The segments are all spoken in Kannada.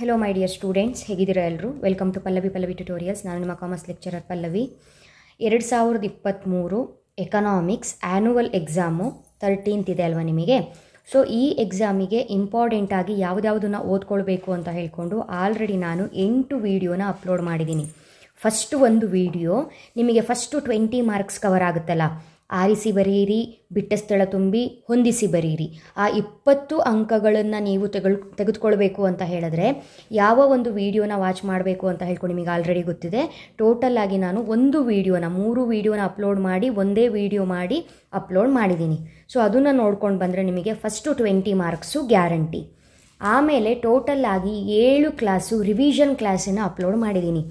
ಹೆಲೋ ಮೈ ಡಿಯರ್ ಸ್ಟೂಡೆಂಟ್ಸ್ ಹೇಗಿದ್ದೀರಾ ಎಲ್ಲರೂ welcome to Pallavi Pallavi tutorials ನಾನು ನಿಮ್ಮ ಕಾಮರ್ಸ್ ಲೆಕ್ಚರರ್ ಪಲ್ಲವಿ ಎರಡು ಸಾವಿರದ ಇಪ್ಪತ್ತ್ಮೂರು ಎಕನಾಮಿಕ್ಸ್ ಆ್ಯನುವಲ್ ಎಕ್ಸಾಮು ತರ್ಟೀನ್ತ್ ಇದೆ ಅಲ್ವಾ ನಿಮಗೆ ಸೊ ಈ ಎಕ್ಸಾಮಿಗೆ ಇಂಪಾರ್ಟೆಂಟಾಗಿ ಯಾವುದ್ಯಾವುದನ್ನು ಓದ್ಕೊಳ್ಬೇಕು ಅಂತ ಹೇಳಿಕೊಂಡು ಆಲ್ರೆಡಿ ನಾನು ಎಂಟು ವೀಡಿಯೋನ ಅಪ್ಲೋಡ್ ಮಾಡಿದ್ದೀನಿ ಫಸ್ಟ್ ಒಂದು ವೀಡಿಯೋ ನಿಮಗೆ ಫಸ್ಟು ಟ್ವೆಂಟಿ ಮಾರ್ಕ್ಸ್ ಕವರ್ ಆಗುತ್ತಲ್ಲ ಆರಿಸಿ ಬರೆಯಿರಿ ಬಿಟ್ಟ ಸ್ಥಳ ತುಂಬಿ ಹೊಂದಿಸಿ ಬರೀರಿ ಆ ಇಪ್ಪತ್ತು ಅಂಕಗಳನ್ನು ನೀವು ತೆಗೆದು ತೆಗೆದುಕೊಳ್ಬೇಕು ಅಂತ ಹೇಳಿದ್ರೆ ಯಾವ ಒಂದು ವೀಡಿಯೋನ ವಾಚ್ ಮಾಡಬೇಕು ಅಂತ ಹೇಳ್ಕೊಂಡು ನಿಮಗೆ ಆಲ್ರೆಡಿ ಗೊತ್ತಿದೆ ಟೋಟಲ್ ಆಗಿ ನಾನು ಒಂದು ವೀಡಿಯೋನ ಮೂರು ವೀಡಿಯೋನ ಅಪ್ಲೋಡ್ ಮಾಡಿ ಒಂದೇ ವೀಡಿಯೋ ಮಾಡಿ ಅಪ್ಲೋಡ್ ಮಾಡಿದ್ದೀನಿ ಸೊ ಅದನ್ನು ನೋಡ್ಕೊಂಡು ಬಂದರೆ ನಿಮಗೆ ಫಸ್ಟು ಟ್ವೆಂಟಿ ಮಾರ್ಕ್ಸು ಗ್ಯಾರಂಟಿ ಆಮೇಲೆ ಟೋಟಲ್ ಆಗಿ ಏಳು ಕ್ಲಾಸು ರಿವಿಷನ್ ಕ್ಲಾಸಿನ ಅಪ್ಲೋಡ್ ಮಾಡಿದ್ದೀನಿ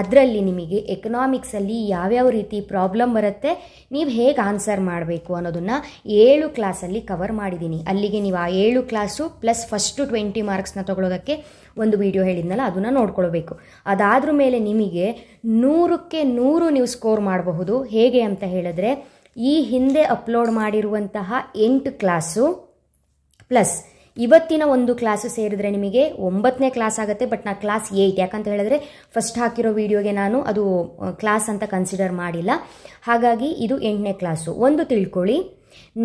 ಅದರಲ್ಲಿ ನಿಮಗೆ ಎಕನಾಮಿಕ್ಸಲ್ಲಿ ಯಾವ್ಯಾವ ರೀತಿ ಪ್ರಾಬ್ಲಮ್ ಬರುತ್ತೆ ನೀವು ಹೇಗೆ ಆನ್ಸರ್ ಮಾಡಬೇಕು ಅನ್ನೋದನ್ನು ಏಳು ಕ್ಲಾಸಲ್ಲಿ ಕವರ್ ಮಾಡಿದ್ದೀನಿ ಅಲ್ಲಿಗೆ ನೀವು ಆ ಏಳು ಕ್ಲಾಸು ಪ್ಲಸ್ ಫಸ್ಟು ಟ್ವೆಂಟಿ ಮಾರ್ಕ್ಸ್ನ ತೊಗೊಳೋದಕ್ಕೆ ಒಂದು ವಿಡಿಯೋ ಹೇಳಿದ್ನಲ್ಲ ಅದನ್ನು ನೋಡ್ಕೊಳ್ಬೇಕು ಅದಾದ್ರ ಮೇಲೆ ನಿಮಗೆ ನೂರಕ್ಕೆ ನೂರು ನೀವು ಸ್ಕೋರ್ ಮಾಡಬಹುದು ಹೇಗೆ ಅಂತ ಹೇಳಿದ್ರೆ ಈ ಹಿಂದೆ ಅಪ್ಲೋಡ್ ಮಾಡಿರುವಂತಹ ಎಂಟು ಕ್ಲಾಸು ಪ್ಲಸ್ ಇವತ್ತಿನ ಒಂದು ಕ್ಲಾಸು ಸೇರಿದ್ರೆ ನಿಮಗೆ ಒಂಬತ್ತನೇ ಕ್ಲಾಸ್ ಆಗುತ್ತೆ ಬಟ್ ನಾ ಕ್ಲಾಸ್ ಏಯ್ಟ್ ಯಾಕಂತ ಹೇಳಿದ್ರೆ ಫಸ್ಟ್ ಹಾಕಿರೋ ವಿಡಿಯೋಗೆ ನಾನು ಅದು ಕ್ಲಾಸ್ ಅಂತ ಕನ್ಸಿಡರ್ ಮಾಡಿಲ್ಲ ಹಾಗಾಗಿ ಇದು ಎಂಟನೇ ಕ್ಲಾಸು ಒಂದು ತಿಳ್ಕೊಳ್ಳಿ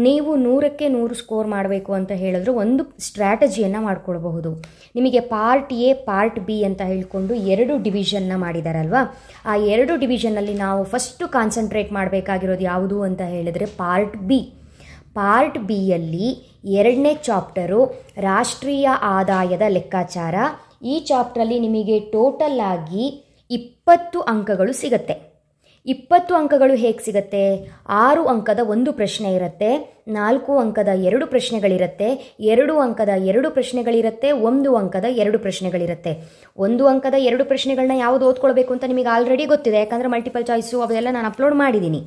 ನೀವು ನೂರಕ್ಕೆ ನೂರು ಸ್ಕೋರ್ ಮಾಡಬೇಕು ಅಂತ ಹೇಳಿದ್ರು ಒಂದು ಸ್ಟ್ರಾಟಜಿಯನ್ನು ಮಾಡ್ಕೊಳ್ಬಹುದು ನಿಮಗೆ ಪಾರ್ಟ್ ಎ ಪಾರ್ಟ್ ಬಿ ಅಂತ ಹೇಳಿಕೊಂಡು ಎರಡು ಡಿವಿಷನ್ನ ಮಾಡಿದಾರಲ್ವಾ ಆ ಎರಡು ಡಿವಿಷನ್ನಲ್ಲಿ ನಾವು ಫಸ್ಟು ಕಾನ್ಸಂಟ್ರೇಟ್ ಮಾಡಬೇಕಾಗಿರೋದು ಯಾವುದು ಅಂತ ಹೇಳಿದರೆ ಪಾರ್ಟ್ ಬಿ ಪಾರ್ಟ್ ಬಿಯಲ್ಲಿ ಎರಡನೇ ಚಾಪ್ಟರು ರಾಷ್ಟ್ರೀಯ ಆದಾಯದ ಲೆಕ್ಕಾಚಾರ ಈ ಚಾಪ್ಟರಲ್ಲಿ ನಿಮಗೆ ಟೋಟಲ್ ಆಗಿ ಇಪ್ಪತ್ತು ಅಂಕಗಳು ಸಿಗತ್ತೆ ಇಪ್ಪತ್ತು ಅಂಕಗಳು ಹೇಗೆ ಸಿಗತ್ತೆ ಆರು ಅಂಕದ ಒಂದು ಪ್ರಶ್ನೆ ಇರುತ್ತೆ ನಾಲ್ಕು ಅಂಕದ ಎರಡು ಪ್ರಶ್ನೆಗಳಿರುತ್ತೆ ಎರಡು ಅಂಕದ ಎರಡು ಪ್ರಶ್ನೆಗಳಿರುತ್ತೆ ಒಂದು ಅಂಕದ ಎರಡು ಪ್ರಶ್ನೆಗಳಿರುತ್ತೆ ಒಂದು ಅಂಕದ ಎರಡು ಪ್ರಶ್ನೆಗಳನ್ನ ಯಾವುದು ಓದ್ಕೊಳ್ಬೇಕು ಅಂತ ನಿಮಗೆ ಆಲ್ರೆಡಿ ಗೊತ್ತಿದೆ ಯಾಕಂದರೆ ಮಲ್ಟಿಪಲ್ ಚಾಯ್ಸು ಅವೆಲ್ಲ ನಾನು ಅಪ್ಲೋಡ್ ಮಾಡಿದ್ದೀನಿ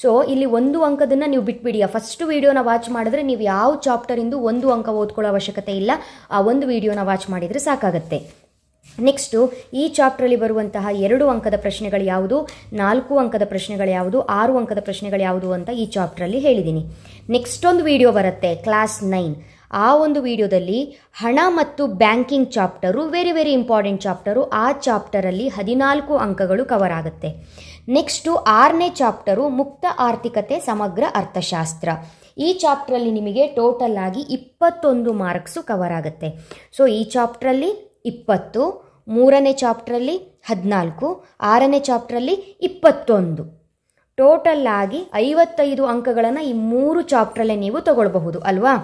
ಸೊ ಇಲ್ಲಿ ಒಂದು ಅಂಕದನ್ನು ನೀವು ಬಿಟ್ಬಿಡಿ ಫಸ್ಟ್ ವೀಡಿಯೋನ ವಾಚ್ ಮಾಡಿದ್ರೆ ನೀವು ಯಾವ ಚಾಪ್ಟರಿಂದು ಒಂದು ಅಂಕ ಓದ್ಕೊಳ್ಳೋ ಅವಶ್ಯಕತೆ ಇಲ್ಲ ಆ ಒಂದು ವೀಡಿಯೋನ ವಾಚ್ ಮಾಡಿದರೆ ಸಾಕಾಗತ್ತೆ ನೆಕ್ಸ್ಟು ಈ ಚಾಪ್ಟ್ರಲ್ಲಿ ಬರುವಂತಹ ಎರಡು ಅಂಕದ ಪ್ರಶ್ನೆಗಳು ಯಾವುದು ನಾಲ್ಕು ಅಂಕದ ಪ್ರಶ್ನೆಗಳು ಯಾವುದು ಆರು ಅಂಕದ ಪ್ರಶ್ನೆಗಳು ಯಾವುದು ಅಂತ ಈ ಚಾಪ್ಟ್ರಲ್ಲಿ ಹೇಳಿದ್ದೀನಿ ನೆಕ್ಸ್ಟ್ ಒಂದು ವಿಡಿಯೋ ಬರುತ್ತೆ ಕ್ಲಾಸ್ ನೈನ್ ಆ ಒಂದು ವಿಡಿಯೋದಲ್ಲಿ ಹಣ ಮತ್ತು banking chapter very very important chapter ಆ ಚಾಪ್ಟರಲ್ಲಿ ಹದಿನಾಲ್ಕು ಅಂಕಗಳು ಕವರ್ ಆಗುತ್ತೆ ನೆಕ್ಸ್ಟು ಆರನೇ ಚಾಪ್ಟರು ಮುಕ್ತ ಆರ್ಥಿಕತೆ ಸಮಗ್ರ ಅರ್ಥಶಾಸ್ತ್ರ ಈ ಚಾಪ್ಟ್ರಲ್ಲಿ ನಿಮಗೆ ಟೋಟಲ್ ಆಗಿ ಇಪ್ಪತ್ತೊಂದು ಮಾರ್ಕ್ಸು ಕವರ್ ಆಗುತ್ತೆ ಸೊ ಈ ಚಾಪ್ಟ್ರಲ್ಲಿ ಇಪ್ಪತ್ತು ಮೂರನೇ ಚಾಪ್ಟ್ರಲ್ಲಿ ಹದಿನಾಲ್ಕು ಆರನೇ ಚಾಪ್ಟ್ರಲ್ಲಿ ಇಪ್ಪತ್ತೊಂದು ಟೋಟಲ್ ಆಗಿ ಐವತ್ತೈದು ಅಂಕಗಳನ್ನು ಈ ಮೂರು ಚಾಪ್ಟ್ರಲ್ಲೇ ನೀವು ತಗೊಳ್ಬಹುದು ಅಲ್ವಾ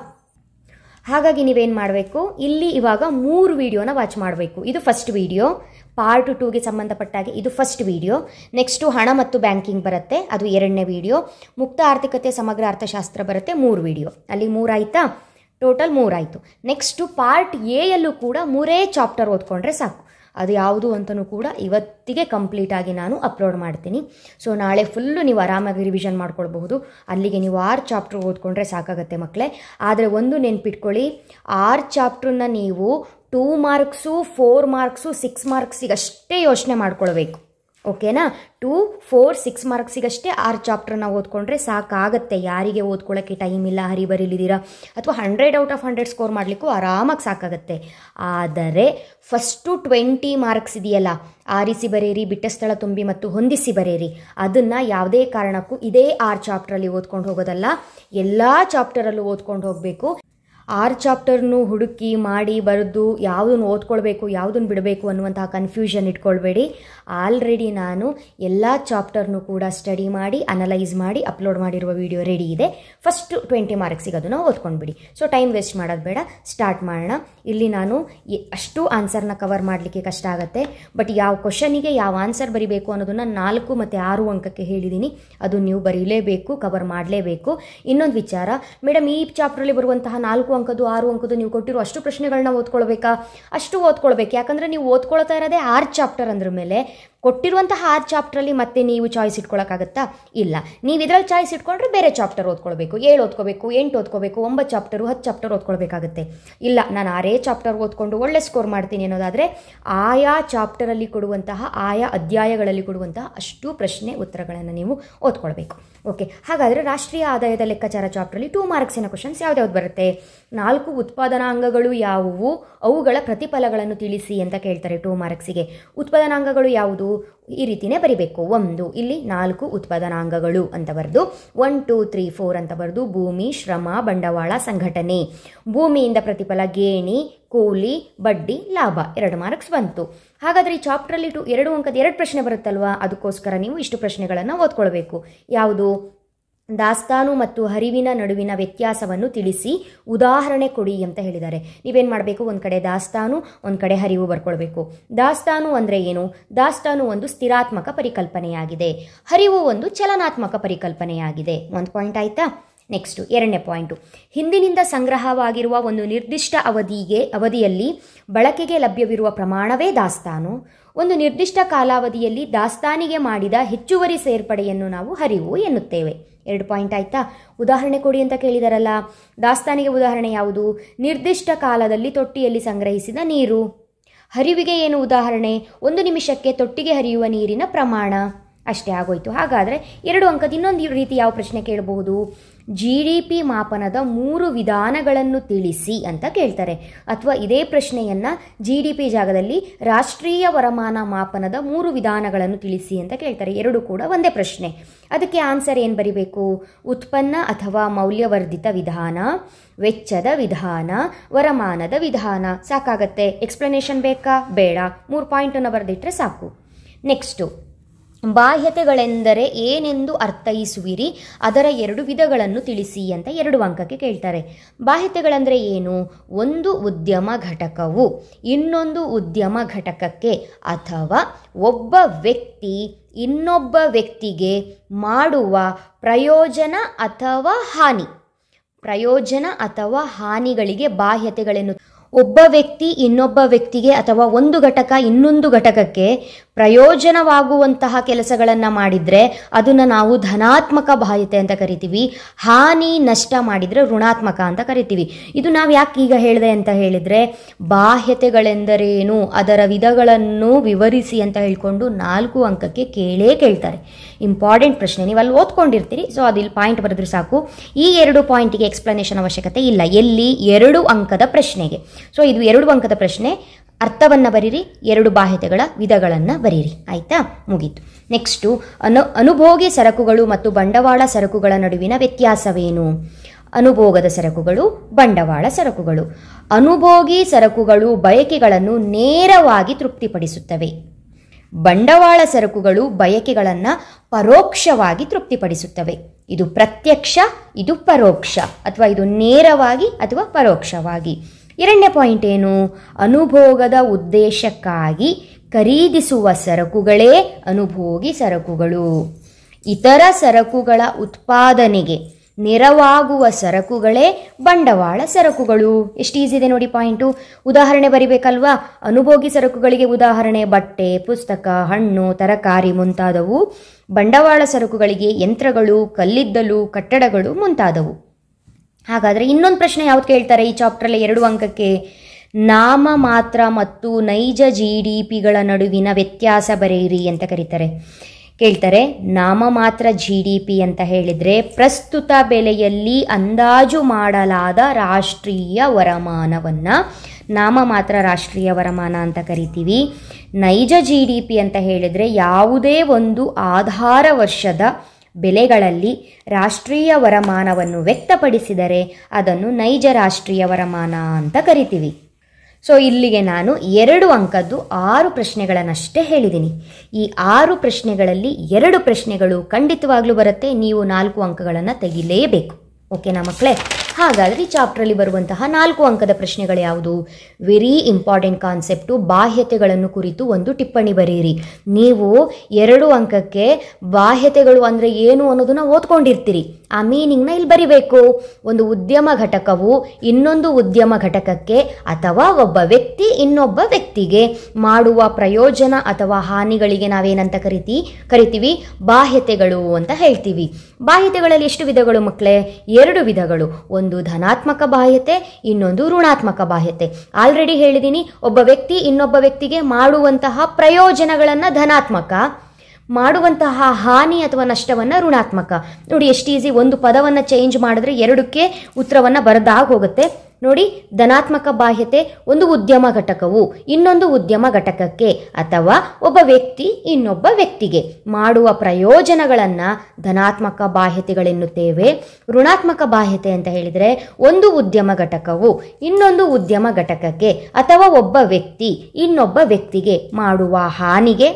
ಹಾಗಾಗಿ ನೀವೇನು ಮಾಡಬೇಕು ಇಲ್ಲಿ ಇವಾಗ ಮೂರು ವಿಡಿಯೋನ ವಾಚ್ ಮಾಡಬೇಕು ಇದು ಫಸ್ಟ್ ವಿಡಿಯೋ ಪಾರ್ಟ್ ಟೂಗೆ ಸಂಬಂಧಪಟ್ಟಾಗೆ ಇದು ಫಸ್ಟ್ ವಿಡಿಯೋ ನೆಕ್ಸ್ಟು ಹಣ ಮತ್ತು ಬ್ಯಾಂಕಿಂಗ್ ಬರುತ್ತೆ ಅದು ಎರಡನೇ ವಿಡಿಯೋ ಮುಕ್ತ ಆರ್ಥಿಕತೆ ಸಮಗ್ರ ಅರ್ಥಶಾಸ್ತ್ರ ಬರುತ್ತೆ ಮೂರು ವಿಡಿಯೋ ಅಲ್ಲಿ ಮೂರಾಯ್ತಾ ಟೋಟಲ್ ಮೂರಾಯಿತು ನೆಕ್ಸ್ಟು ಪಾರ್ಟ್ ಎಯಲ್ಲೂ ಕೂಡ ಮೂರೇ ಚಾಪ್ಟರ್ ಓದ್ಕೊಂಡ್ರೆ ಸಾಕು ಅದು ಯಾವುದು ಅಂತಲೂ ಕೂಡ ಇವತ್ತಿಗೆ ಕಂಪ್ಲೀಟಾಗಿ ನಾನು ಅಪ್ಲೋಡ್ ಮಾಡ್ತೀನಿ ಸೊ ನಾಳೆ ಫುಲ್ಲು ನೀವು ಆರಾಮಾಗಿ ರಿವಿಷನ್ ಮಾಡ್ಕೊಳ್ಬಹುದು ಅಲ್ಲಿಗೆ ನೀವು ಆರು ಚಾಪ್ಟ್ರ್ ಓದ್ಕೊಂಡ್ರೆ ಸಾಕಾಗತ್ತೆ ಮಕ್ಕಳೇ ಆದರೆ ಒಂದು ನೆನ್ಪಿಟ್ಕೊಳ್ಳಿ ಆರು ಚಾಪ್ಟ್ರನ್ನ ನೀವು two marks four marks six ಮಾರ್ಕ್ಸಿಗಷ್ಟೇ ಯೋಚನೆ ಮಾಡ್ಕೊಳ್ಬೇಕು ಓಕೆನಾ ಟೂ ಫೋರ್ ಸಿಕ್ಸ್ ಮಾರ್ಕ್ಸಿಗಷ್ಟೇ ಆರು ಚಾಪ್ಟರ್ನ ಓದ್ಕೊಂಡ್ರೆ ಸಾಕಾಗತ್ತೆ ಯಾರಿಗೆ ಓದ್ಕೊಳ್ಳೋಕ್ಕೆ ಟೈಮ್ ಇಲ್ಲ ಹರಿ ಬರೀಲಿದ್ದೀರಾ ಅಥವಾ hundred out of hundred score ಮಾಡಲಿಕ್ಕೂ ಆರಾಮಾಗಿ ಸಾಕಾಗತ್ತೆ ಆದರೆ ಫಸ್ಟು ಟ್ವೆಂಟಿ ಮಾರ್ಕ್ಸ್ ಇದೆಯಲ್ಲ ಆರಿಸಿ ಬರೆಯಿರಿ ಬಿಟ್ಟ ಸ್ಥಳ ತುಂಬಿ ಮತ್ತು ಹೊಂದಿಸಿ ಬರೆಯಿರಿ ಅದನ್ನು ಯಾವುದೇ ಕಾರಣಕ್ಕೂ ಇದೇ ಆರು ಚಾಪ್ಟರಲ್ಲಿ ಓದ್ಕೊಂಡು ಹೋಗೋದಲ್ಲ ಎಲ್ಲ ಚಾಪ್ಟರಲ್ಲೂ ಓದ್ಕೊಂಡು ಹೋಗಬೇಕು ಆರು ಚಾಪ್ಟರ್ನು ಹುಡುಕಿ ಮಾಡಿ ಬರೆದು ಯಾವುದನ್ನು ಓದ್ಕೊಳ್ಬೇಕು ಯಾವುದನ್ನು ಬಿಡಬೇಕು ಅನ್ನುವಂತಹ ಕನ್ಫ್ಯೂಷನ್ ಇಟ್ಕೊಳ್ಬೇಡಿ ಆಲ್ರೆಡಿ ನಾನು ಎಲ್ಲ ಚಾಪ್ಟರ್ನು ಕೂಡ ಸ್ಟಡಿ ಮಾಡಿ ಅನಲೈಸ್ ಮಾಡಿ ಅಪ್ಲೋಡ್ ಮಾಡಿರುವ ವಿಡಿಯೋ ರೆಡಿ ಇದೆ ಫಸ್ಟ್ ಟ್ವೆಂಟಿ ಮಾರ್ಕ್ಸಿಗೆ ಅದನ್ನು ಓದ್ಕೊಂಡ್ಬಿಡಿ ಸೊ ಟೈಮ್ ವೇಸ್ಟ್ ಮಾಡೋದು ಬೇಡ ಸ್ಟಾರ್ಟ್ ಮಾಡೋಣ ಇಲ್ಲಿ ನಾನು ಅಷ್ಟು ಆನ್ಸರ್ನ ಕವರ್ ಮಾಡಲಿಕ್ಕೆ ಕಷ್ಟ ಆಗುತ್ತೆ ಬಟ್ ಯಾವ ಕ್ವಶನಿಗೆ ಯಾವ ಆನ್ಸರ್ ಬರಿಬೇಕು ಅನ್ನೋದನ್ನು ನಾಲ್ಕು ಮತ್ತು ಆರು ಅಂಕಕ್ಕೆ ಹೇಳಿದ್ದೀನಿ ಅದು ನೀವು ಬರೀಲೇಬೇಕು ಕವರ್ ಮಾಡಲೇಬೇಕು ಇನ್ನೊಂದು ವಿಚಾರ ಮೇಡಮ್ ಈ ಚಾಪ್ಟ್ರಲ್ಲಿ ಬರುವಂತಹ ನಾಲ್ಕು ಅಂಕದ್ದು ಆರು ಅಂಕದ್ದು ನೀವು ಕೊಟ್ಟಿರೋ ಅಷ್ಟು ಪ್ರಶ್ನೆಗಳನ್ನ ಓದ್ಕೊಳ್ಬೇಕಾ ಅಷ್ಟು ಓದ್ಕೊಳ್ಬೇಕು ಯಾಕಂದ್ರೆ ನೀವು ಓದ್ಕೊಳ್ತಾ ಇರೋದೇ ಆರು ಚಾಪ್ಟರ್ ಅಂದ್ರ ಮೇಲೆ ಕೊಟ್ಟಿರುವಂತಹ ಆರು ಚಾಪ್ಟ್ರಲ್ಲಿ ಮತ್ತೆ ನೀವು ಚಾಯ್ಸ್ ಇಟ್ಕೊಳ್ಳೋಕ್ಕಾಗತ್ತಾ ಇಲ್ಲ ನೀವು ಇದರಲ್ಲಿ ಚಾಯ್ಸ್ ಇಟ್ಕೊಂಡ್ರೆ ಬೇರೆ ಚಾಪ್ಟರ್ ಓದ್ಕೊಳ್ಬೇಕು ಏಳು ಓದ್ಕೋಬೇಕು ಎಂಟು ಓದ್ಕೋಬೇಕು ಒಂಬತ್ತು ಚಾಪ್ಟರು ಹತ್ತು ಚಾಪ್ಟರ್ ಓದ್ಕೊಳ್ಬೇಕಾಗತ್ತೆ ಇಲ್ಲ ನಾನು ಆರೇ ಚಾಪ್ಟರ್ ಓದ್ಕೊಂಡು ಒಳ್ಳೆ ಸ್ಕೋರ್ ಮಾಡ್ತೀನಿ ಅನ್ನೋದಾದರೆ ಆಯಾ ಚಾಪ್ಟರಲ್ಲಿ ಕೊಡುವಂತಹ ಆಯಾ ಅಧ್ಯಾಯಗಳಲ್ಲಿ ಕೊಡುವಂತಹ ಅಷ್ಟು ಪ್ರಶ್ನೆ ಉತ್ತರಗಳನ್ನು ನೀವು ಓದ್ಕೊಳ್ಬೇಕು ಓಕೆ ಹಾಗಾದರೆ ರಾಷ್ಟ್ರೀಯ ಆದಾಯದ ಲೆಕ್ಕಾಚಾರ ಚಾಪ್ಟ್ರಲ್ಲಿ ಟೂ ಮಾರ್ಕ್ಸಿನ ಕ್ವಶನ್ಸ್ ಯಾವ್ದಾವ್ದು ಬರುತ್ತೆ ನಾಲ್ಕು ಉತ್ಪಾದನಾಂಗಗಳು ಯಾವುವು ಅವುಗಳ ಪ್ರತಿಫಲಗಳನ್ನು ತಿಳಿಸಿ ಅಂತ ಕೇಳ್ತಾರೆ ಟೂ ಮಾರ್ಕ್ಸಿಗೆ ಉತ್ಪಾದನಾಂಗಗಳು ಯಾವುದು ಈ ರೀತಿನೇ ಬರಿಬೇಕು ಒಂದು ಇಲ್ಲಿ ನಾಲ್ಕು ಉತ್ಪಾದನಾಂಗಗಳು ಅಂತ ಬರೆದು ಒನ್ ಟೂ ತ್ರೀ ಫೋರ್ ಅಂತ ಬರೆದು ಭೂಮಿ ಶ್ರಮ ಬಂಡವಾಳ ಸಂಘಟನೆ ಭೂಮಿಯಿಂದ ಪ್ರತಿಫಲ ಗೇಣಿ ಕೂಲಿ ಬಡ್ಡಿ ಲಾಭ ಎರಡು ಮಾರ್ಕ್ಸ್ ಬಂತು ಹಾಗಾದರೆ ಈ ಚಾಪ್ಟ್ರಲ್ಲಿ ಟು ಎರಡು ಅಂಕದ ಎರಡು ಪ್ರಶ್ನೆ ಬರುತ್ತಲ್ವಾ ಅದಕ್ಕೋಸ್ಕರ ನೀವು ಇಷ್ಟು ಪ್ರಶ್ನೆಗಳನ್ನು ಓದ್ಕೊಳ್ಬೇಕು ಯಾವುದು ದಾಸ್ತಾನು ಮತ್ತು ಹರಿವಿನ ನಡುವಿನ ವ್ಯತ್ಯಾಸವನ್ನು ತಿಳಿಸಿ ಉದಾಹರಣೆ ಕೊಡಿ ಅಂತ ಹೇಳಿದ್ದಾರೆ ನೀವೇನು ಮಾಡಬೇಕು ಒಂದು ಕಡೆ ದಾಸ್ತಾನು ಒಂದು ಕಡೆ ಹರಿವು ಬರ್ಕೊಳ್ಬೇಕು ದಾಸ್ತಾನು ಅಂದರೆ ಏನು ದಾಸ್ತಾನು ಒಂದು ಸ್ಥಿರಾತ್ಮಕ ಪರಿಕಲ್ಪನೆಯಾಗಿದೆ ಹರಿವು ಒಂದು ಚಲನಾತ್ಮಕ ಪರಿಕಲ್ಪನೆಯಾಗಿದೆ ಒಂದು ಪಾಯಿಂಟ್ ಆಯಿತಾ ನೆಕ್ಸ್ಟು ಎರಡನೇ ಪಾಯಿಂಟು ಹಿಂದಿನಿಂದ ಸಂಗ್ರಹವಾಗಿರುವ ಒಂದು ನಿರ್ದಿಷ್ಟ ಅವಧಿಗೆ ಅವಧಿಯಲ್ಲಿ ಬಳಕೆಗೆ ಲಭ್ಯವಿರುವ ಪ್ರಮಾಣವೇ ದಾಸ್ತಾನು ಒಂದು ನಿರ್ದಿಷ್ಟ ಕಾಲಾವಧಿಯಲ್ಲಿ ದಾಸ್ತಾನಿಗೆ ಮಾಡಿದ ಹೆಚ್ಚುವರಿ ಸೇರ್ಪಡೆಯನ್ನು ನಾವು ಹರಿವು ಎನ್ನುತ್ತೇವೆ ಎರಡು ಪಾಯಿಂಟ್ ಆಯಿತಾ ಉದಾಹರಣೆ ಕೊಡಿ ಅಂತ ಕೇಳಿದಾರಲ್ಲ ದಾಸ್ತಾನಿಗೆ ಉದಾಹರಣೆ ಯಾವುದು ನಿರ್ದಿಷ್ಟ ಕಾಲದಲ್ಲಿ ತೊಟ್ಟಿಯಲ್ಲಿ ಸಂಗ್ರಹಿಸಿದ ನೀರು ಹರಿವಿಗೆ ಏನು ಉದಾಹರಣೆ ಒಂದು ನಿಮಿಷಕ್ಕೆ ತೊಟ್ಟಿಗೆ ಹರಿಯುವ ನೀರಿನ ಪ್ರಮಾಣ ಅಷ್ಟೇ ಆಗೋಯಿತು ಹಾಗಾದರೆ ಎರಡು ಅಂಕದ ಇನ್ನೊಂದು ರೀತಿ ಯಾವ ಪ್ರಶ್ನೆ ಕೇಳಬಹುದು ಜಿ ಡಿ ಪಿ ಮಾಪನದ ಮೂರು ವಿಧಾನಗಳನ್ನು ತಿಳಿಸಿ ಅಂತ ಕೇಳ್ತಾರೆ ಅಥವಾ ಇದೇ ಪ್ರಶ್ನೆಯನ್ನು ಜಿ ಡಿ ಪಿ ಜಾಗದಲ್ಲಿ ರಾಷ್ಟ್ರೀಯ ವರಮಾನ ಮಾಪನದ ಮೂರು ವಿಧಾನಗಳನ್ನು ತಿಳಿಸಿ ಅಂತ ಕೇಳ್ತಾರೆ ಎರಡು ಕೂಡ ಒಂದೇ ಪ್ರಶ್ನೆ ಅದಕ್ಕೆ ಆನ್ಸರ್ ಏನು ಬರೀಬೇಕು ಉತ್ಪನ್ನ ಅಥವಾ ಮೌಲ್ಯವರ್ಧಿತ ವಿಧಾನ ವೆಚ್ಚದ ವಿಧಾನ ವರಮಾನದ ವಿಧಾನ ಸಾಕಾಗತ್ತೆ ಎಕ್ಸ್ಪ್ಲನೇಷನ್ ಬೇಕಾ ಬೇಡ ಮೂರು ಪಾಯಿಂಟನ್ನು ಬರೆದಿಟ್ಟರೆ ಸಾಕು ನೆಕ್ಸ್ಟು ಬಾಹ್ಯತೆಗಳೆಂದರೆ ಏನೆಂದು ಅರ್ಥೈಸುವಿರಿ ಅದರ ಎರಡು ವಿಧಗಳನ್ನು ತಿಳಿಸಿ ಅಂತ ಎರಡು ಅಂಕಕ್ಕೆ ಕೇಳ್ತಾರೆ ಬಾಹ್ಯತೆಗಳೆಂದರೆ ಏನು ಒಂದು ಉದ್ಯಮ ಘಟಕವು ಇನ್ನೊಂದು ಉದ್ಯಮ ಘಟಕಕ್ಕೆ ಅಥವಾ ಒಬ್ಬ ವ್ಯಕ್ತಿ ಇನ್ನೊಬ್ಬ ವ್ಯಕ್ತಿಗೆ ಮಾಡುವ ಪ್ರಯೋಜನ ಅಥವಾ ಹಾನಿ ಪ್ರಯೋಜನ ಅಥವಾ ಹಾನಿಗಳಿಗೆ ಬಾಹ್ಯತೆಗಳನ್ನು ಒಬ್ಬ ವ್ಯಕ್ತಿ ಇನ್ನೊಬ್ಬ ವ್ಯಕ್ತಿಗೆ ಅಥವಾ ಒಂದು ಘಟಕ ಇನ್ನೊಂದು ಘಟಕಕ್ಕೆ ಪ್ರಯೋಜನವಾಗುವಂತಹ ಕೆಲಸಗಳನ್ನು ಮಾಡಿದರೆ ಅದನ್ನು ನಾವು ಧನಾತ್ಮಕ ಬಾಹ್ಯತೆ ಅಂತ ಕರಿತೀವಿ ಹಾನಿ ನಷ್ಟ ಮಾಡಿದರೆ ಋಣಾತ್ಮಕ ಅಂತ ಕರಿತೀವಿ ಇದು ನಾವು ಯಾಕೆ ಈಗ ಹೇಳಿದೆ ಅಂತ ಹೇಳಿದರೆ ಬಾಹ್ಯತೆಗಳೆಂದರೇನು ಅದರ ವಿಧಗಳನ್ನು ವಿವರಿಸಿ ಅಂತ ಹೇಳಿಕೊಂಡು ನಾಲ್ಕು ಅಂಕಕ್ಕೆ ಕೇಳೇ ಕೇಳ್ತಾರೆ ಇಂಪಾರ್ಟೆಂಟ್ ಪ್ರಶ್ನೆ ನೀವು ಅಲ್ಲಿ ಓದ್ಕೊಂಡಿರ್ತೀರಿ ಸೊ ಅದಿಲ್ಲಿ ಪಾಯಿಂಟ್ ಬರೆದ್ರೆ ಸಾಕು ಈ ಎರಡು ಪಾಯಿಂಟ್ಗೆ ಎಕ್ಸ್ಪ್ಲನೇಷನ್ ಅವಶ್ಯಕತೆ ಇಲ್ಲ ಎಲ್ಲಿ ಎರಡು ಅಂಕದ ಪ್ರಶ್ನೆಗೆ ಸೊ ಇದು ಎರಡು ಅಂಕದ ಪ್ರಶ್ನೆ ಅರ್ಥವನ್ನು ಬರೀರಿ ಎರಡು ಬಾಹ್ಯತೆಗಳ ವಿಧಗಳನ್ನು ಬರೀರಿ ಆಯಿತಾ ಮುಗೀತು ನೆಕ್ಸ್ಟು ಅನು ಅನುಭೋಗಿ ಸರಕುಗಳು ಮತ್ತು ಬಂಡವಾಳ ಸರಕುಗಳ ನಡುವಿನ ವ್ಯತ್ಯಾಸವೇನು ಅನುಭೋಗದ ಸರಕುಗಳು ಬಂಡವಾಳ ಸರಕುಗಳು ಅನುಭೋಗಿ ಸರಕುಗಳು ಬಯಕೆಗಳನ್ನು ನೇರವಾಗಿ ತೃಪ್ತಿಪಡಿಸುತ್ತವೆ ಬಂಡವಾಳ ಸರಕುಗಳು ಬಯಕೆಗಳನ್ನು ಪರೋಕ್ಷವಾಗಿ ತೃಪ್ತಿಪಡಿಸುತ್ತವೆ ಇದು ಪ್ರತ್ಯಕ್ಷ ಇದು ಪರೋಕ್ಷ ಅಥವಾ ಇದು ನೇರವಾಗಿ ಅಥವಾ ಪರೋಕ್ಷವಾಗಿ ಎರಡನೇ ಪಾಯಿಂಟ್ ಏನು ಅನುಭೋಗದ ಉದ್ದೇಶಕ್ಕಾಗಿ ಖರೀದಿಸುವ ಸರಕುಗಳೇ ಅನುಭೋಗಿ ಸರಕುಗಳು ಇತರ ಸರಕುಗಳ ಉತ್ಪಾದನೆಗೆ ನೆರವಾಗುವ ಸರಕುಗಳೇ ಬಂಡವಾಳ ಸರಕುಗಳು ಎಷ್ಟು ಇದೆ ನೋಡಿ ಪಾಯಿಂಟು ಉದಾಹರಣೆ ಬರಿಬೇಕಲ್ವಾ ಅನುಭೋಗಿ ಸರಕುಗಳಿಗೆ ಉದಾಹರಣೆ ಬಟ್ಟೆ ಪುಸ್ತಕ ಹಣ್ಣು ತರಕಾರಿ ಮುಂತಾದವು ಬಂಡವಾಳ ಸರಕುಗಳಿಗೆ ಯಂತ್ರಗಳು ಕಲ್ಲಿದ್ದಲು ಕಟ್ಟಡಗಳು ಮುಂತಾದವು ಹಾಗಾದರೆ ಇನ್ನೊಂದು ಪ್ರಶ್ನೆ ಯಾವ್ದು ಕೇಳ್ತಾರೆ ಈ ಚಾಪ್ಟ್ರಲ್ಲಿ ಎರಡು ಅಂಕಕ್ಕೆ ನಾಮ ಮಾತ್ರ ಮತ್ತು ನೈಜ ಜಿ ಡಿ ಪಿಗಳ ನಡುವಿನ ವ್ಯತ್ಯಾಸ ಬರೆಯಿರಿ ಅಂತ ಕರೀತಾರೆ ಕೇಳ್ತಾರೆ ನಾಮ ಮಾತ್ರ ಜಿ ಡಿ ಪಿ ಅಂತ ಹೇಳಿದರೆ ಪ್ರಸ್ತುತ ಬೆಲೆಯಲ್ಲಿ ಅಂದಾಜು ಮಾಡಲಾದ ರಾಷ್ಟ್ರೀಯ ವರಮಾನವನ್ನು ನಾಮ ಮಾತ್ರ ರಾಷ್ಟ್ರೀಯ ವರಮಾನ ಅಂತ ಕರಿತೀವಿ ನೈಜ ಜಿ ಡಿ ಪಿ ಅಂತ ಹೇಳಿದರೆ ಯಾವುದೇ ಒಂದು ಆಧಾರ ವರ್ಷದ ಬೆಲೆಗಳಲ್ಲಿ ರಾಷ್ಟ್ರೀಯ ವರಮಾನವನ್ನು ವ್ಯಕ್ತಪಡಿಸಿದರೆ ಅದನ್ನು ನೈಜ ರಾಷ್ಟ್ರೀಯ ವರಮಾನ ಅಂತ ಕರಿತೀವಿ ಸೊ ಇಲ್ಲಿಗೆ ನಾನು ಎರಡು ಅಂಕದ್ದು ಆರು ಪ್ರಶ್ನೆಗಳನ್ನಷ್ಟೇ ಹೇಳಿದ್ದೀನಿ ಈ ಆರು ಪ್ರಶ್ನೆಗಳಲ್ಲಿ ಎರಡು ಪ್ರಶ್ನೆಗಳು ಖಂಡಿತವಾಗ್ಲೂ ಬರುತ್ತೆ ನೀವು ನಾಲ್ಕು ಅಂಕಗಳನ್ನು ತೆಗಿಲೇಬೇಕು ಓಕೆನಾ ಮಕ್ಕಳೇ ಹಾಗಾದರೆ ಈ ಚಾಪ್ಟ್ರಲ್ಲಿ ಬರುವಂತಹ ನಾಲ್ಕು ಅಂಕದ ಪ್ರಶ್ನೆಗಳು ಯಾವುದು ವೆರಿ ಇಂಪಾರ್ಟೆಂಟ್ ಕಾನ್ಸೆಪ್ಟು ಬಾಹ್ಯತೆಗಳನ್ನು ಕುರಿತು ಒಂದು ಟಿಪ್ಪಣಿ ಬರೀರಿ ನೀವು ಎರಡು ಅಂಕಕ್ಕೆ ಬಾಹ್ಯತೆಗಳು ಅಂದರೆ ಏನು ಅನ್ನೋದನ್ನು ಓದ್ಕೊಂಡಿರ್ತೀರಿ ಆ ಮೀನಿಂಗ್ನ ಇಲ್ಲಿ ಬರಿಬೇಕು ಒಂದು ಉದ್ಯಮ ಘಟಕವು ಇನ್ನೊಂದು ಉದ್ಯಮ ಘಟಕಕ್ಕೆ ಅಥವಾ ಒಬ್ಬ ವ್ಯಕ್ತಿ ಇನ್ನೊಬ್ಬ ವ್ಯಕ್ತಿಗೆ ಮಾಡುವ ಪ್ರಯೋಜನ ಅಥವಾ ಹಾನಿಗಳಿಗೆ ನಾವೇನಂತ ಕರಿತಿ ಕರಿತೀವಿ ಬಾಹ್ಯತೆಗಳು ಅಂತ ಹೇಳ್ತೀವಿ ಬಾಹ್ಯತೆಗಳಲ್ಲಿ ಎಷ್ಟು ವಿಧಗಳು ಮಕ್ಕಳೇ ಎರಡು ವಿಧಗಳು ಒಂದು ಒಂದು ಧನಾತ್ಮಕ ಬಾಹ್ಯತೆ ಇನ್ನೊಂದು ಋಣಾತ್ಮಕ ಬಾಹ್ಯತೆ ಆಲ್ರೆಡಿ ಹೇಳಿದ್ದೀನಿ ಒಬ್ಬ ವ್ಯಕ್ತಿ ಇನ್ನೊಬ್ಬ ವ್ಯಕ್ತಿಗೆ ಮಾಡುವಂತಹ ಪ್ರಯೋಜನಗಳನ್ನ ಧನಾತ್ಮಕ ಮಾಡುವಂತಹ ಹಾನಿ ಅಥವಾ ನಷ್ಟವನ್ನು ಋಣಾತ್ಮಕ ನೋಡಿ ಎಷ್ಟು ಈಸಿ ಒಂದು ಪದವನ್ನು ಚೇಂಜ್ ಮಾಡಿದ್ರೆ ಎರಡಕ್ಕೆ ಉತ್ತರವನ್ನು ಬರೆದಾಗ ಹೋಗುತ್ತೆ ನೋಡಿ ಧನಾತ್ಮಕ ಬಾಹ್ಯತೆ ಒಂದು ಉದ್ಯಮ ಘಟಕವು ಇನ್ನೊಂದು ಉದ್ಯಮ ಘಟಕಕ್ಕೆ ಅಥವಾ ಒಬ್ಬ ವ್ಯಕ್ತಿ ಇನ್ನೊಬ್ಬ ವ್ಯಕ್ತಿಗೆ ಮಾಡುವ ಪ್ರಯೋಜನಗಳನ್ನು ಧನಾತ್ಮಕ ಬಾಹ್ಯತೆಗಳೆನ್ನುತ್ತೇವೆ ಋಣಾತ್ಮಕ ಬಾಹ್ಯತೆ ಅಂತ ಹೇಳಿದರೆ ಒಂದು ಉದ್ಯಮ ಘಟಕವು ಇನ್ನೊಂದು ಉದ್ಯಮ ಘಟಕಕ್ಕೆ ಅಥವಾ ಒಬ್ಬ ವ್ಯಕ್ತಿ ಇನ್ನೊಬ್ಬ ವ್ಯಕ್ತಿಗೆ ಮಾಡುವ ಹಾನಿಗೆ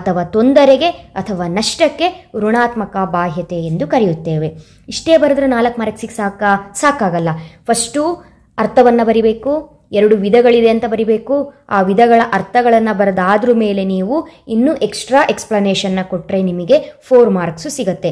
ಅಥವಾ ತೊಂದರೆಗೆ ಅಥವಾ ನಷ್ಟಕ್ಕೆ ಋಣಾತ್ಮಕ ಬಾಹ್ಯತೆ ಎಂದು ಕರೆಯುತ್ತೇವೆ ಇಷ್ಟೇ ಬರೆದ್ರೆ ನಾಲ್ಕು ಮಾರ್ಕ್ಸಿಗೆ ಸಾಕ ಸಾಕಾಗಲ್ಲ ಫಸ್ಟು ಅರ್ಥವನ್ನು ಬರಿಬೇಕು ಎರಡು ವಿಧಗಳಿದೆ ಅಂತ ಬರಿಬೇಕು ಆ ವಿಧಗಳ ಅರ್ಥಗಳನ್ನು ಬರೆದಾದ್ರೂ ಮೇಲೆ ನೀವು ಇನ್ನೂ ಎಕ್ಸ್ಟ್ರಾ ಎಕ್ಸ್ಪ್ಲನೇಷನ್ನ ಕೊಟ್ಟರೆ ನಿಮಗೆ ಫೋರ್ ಮಾರ್ಕ್ಸು ಸಿಗುತ್ತೆ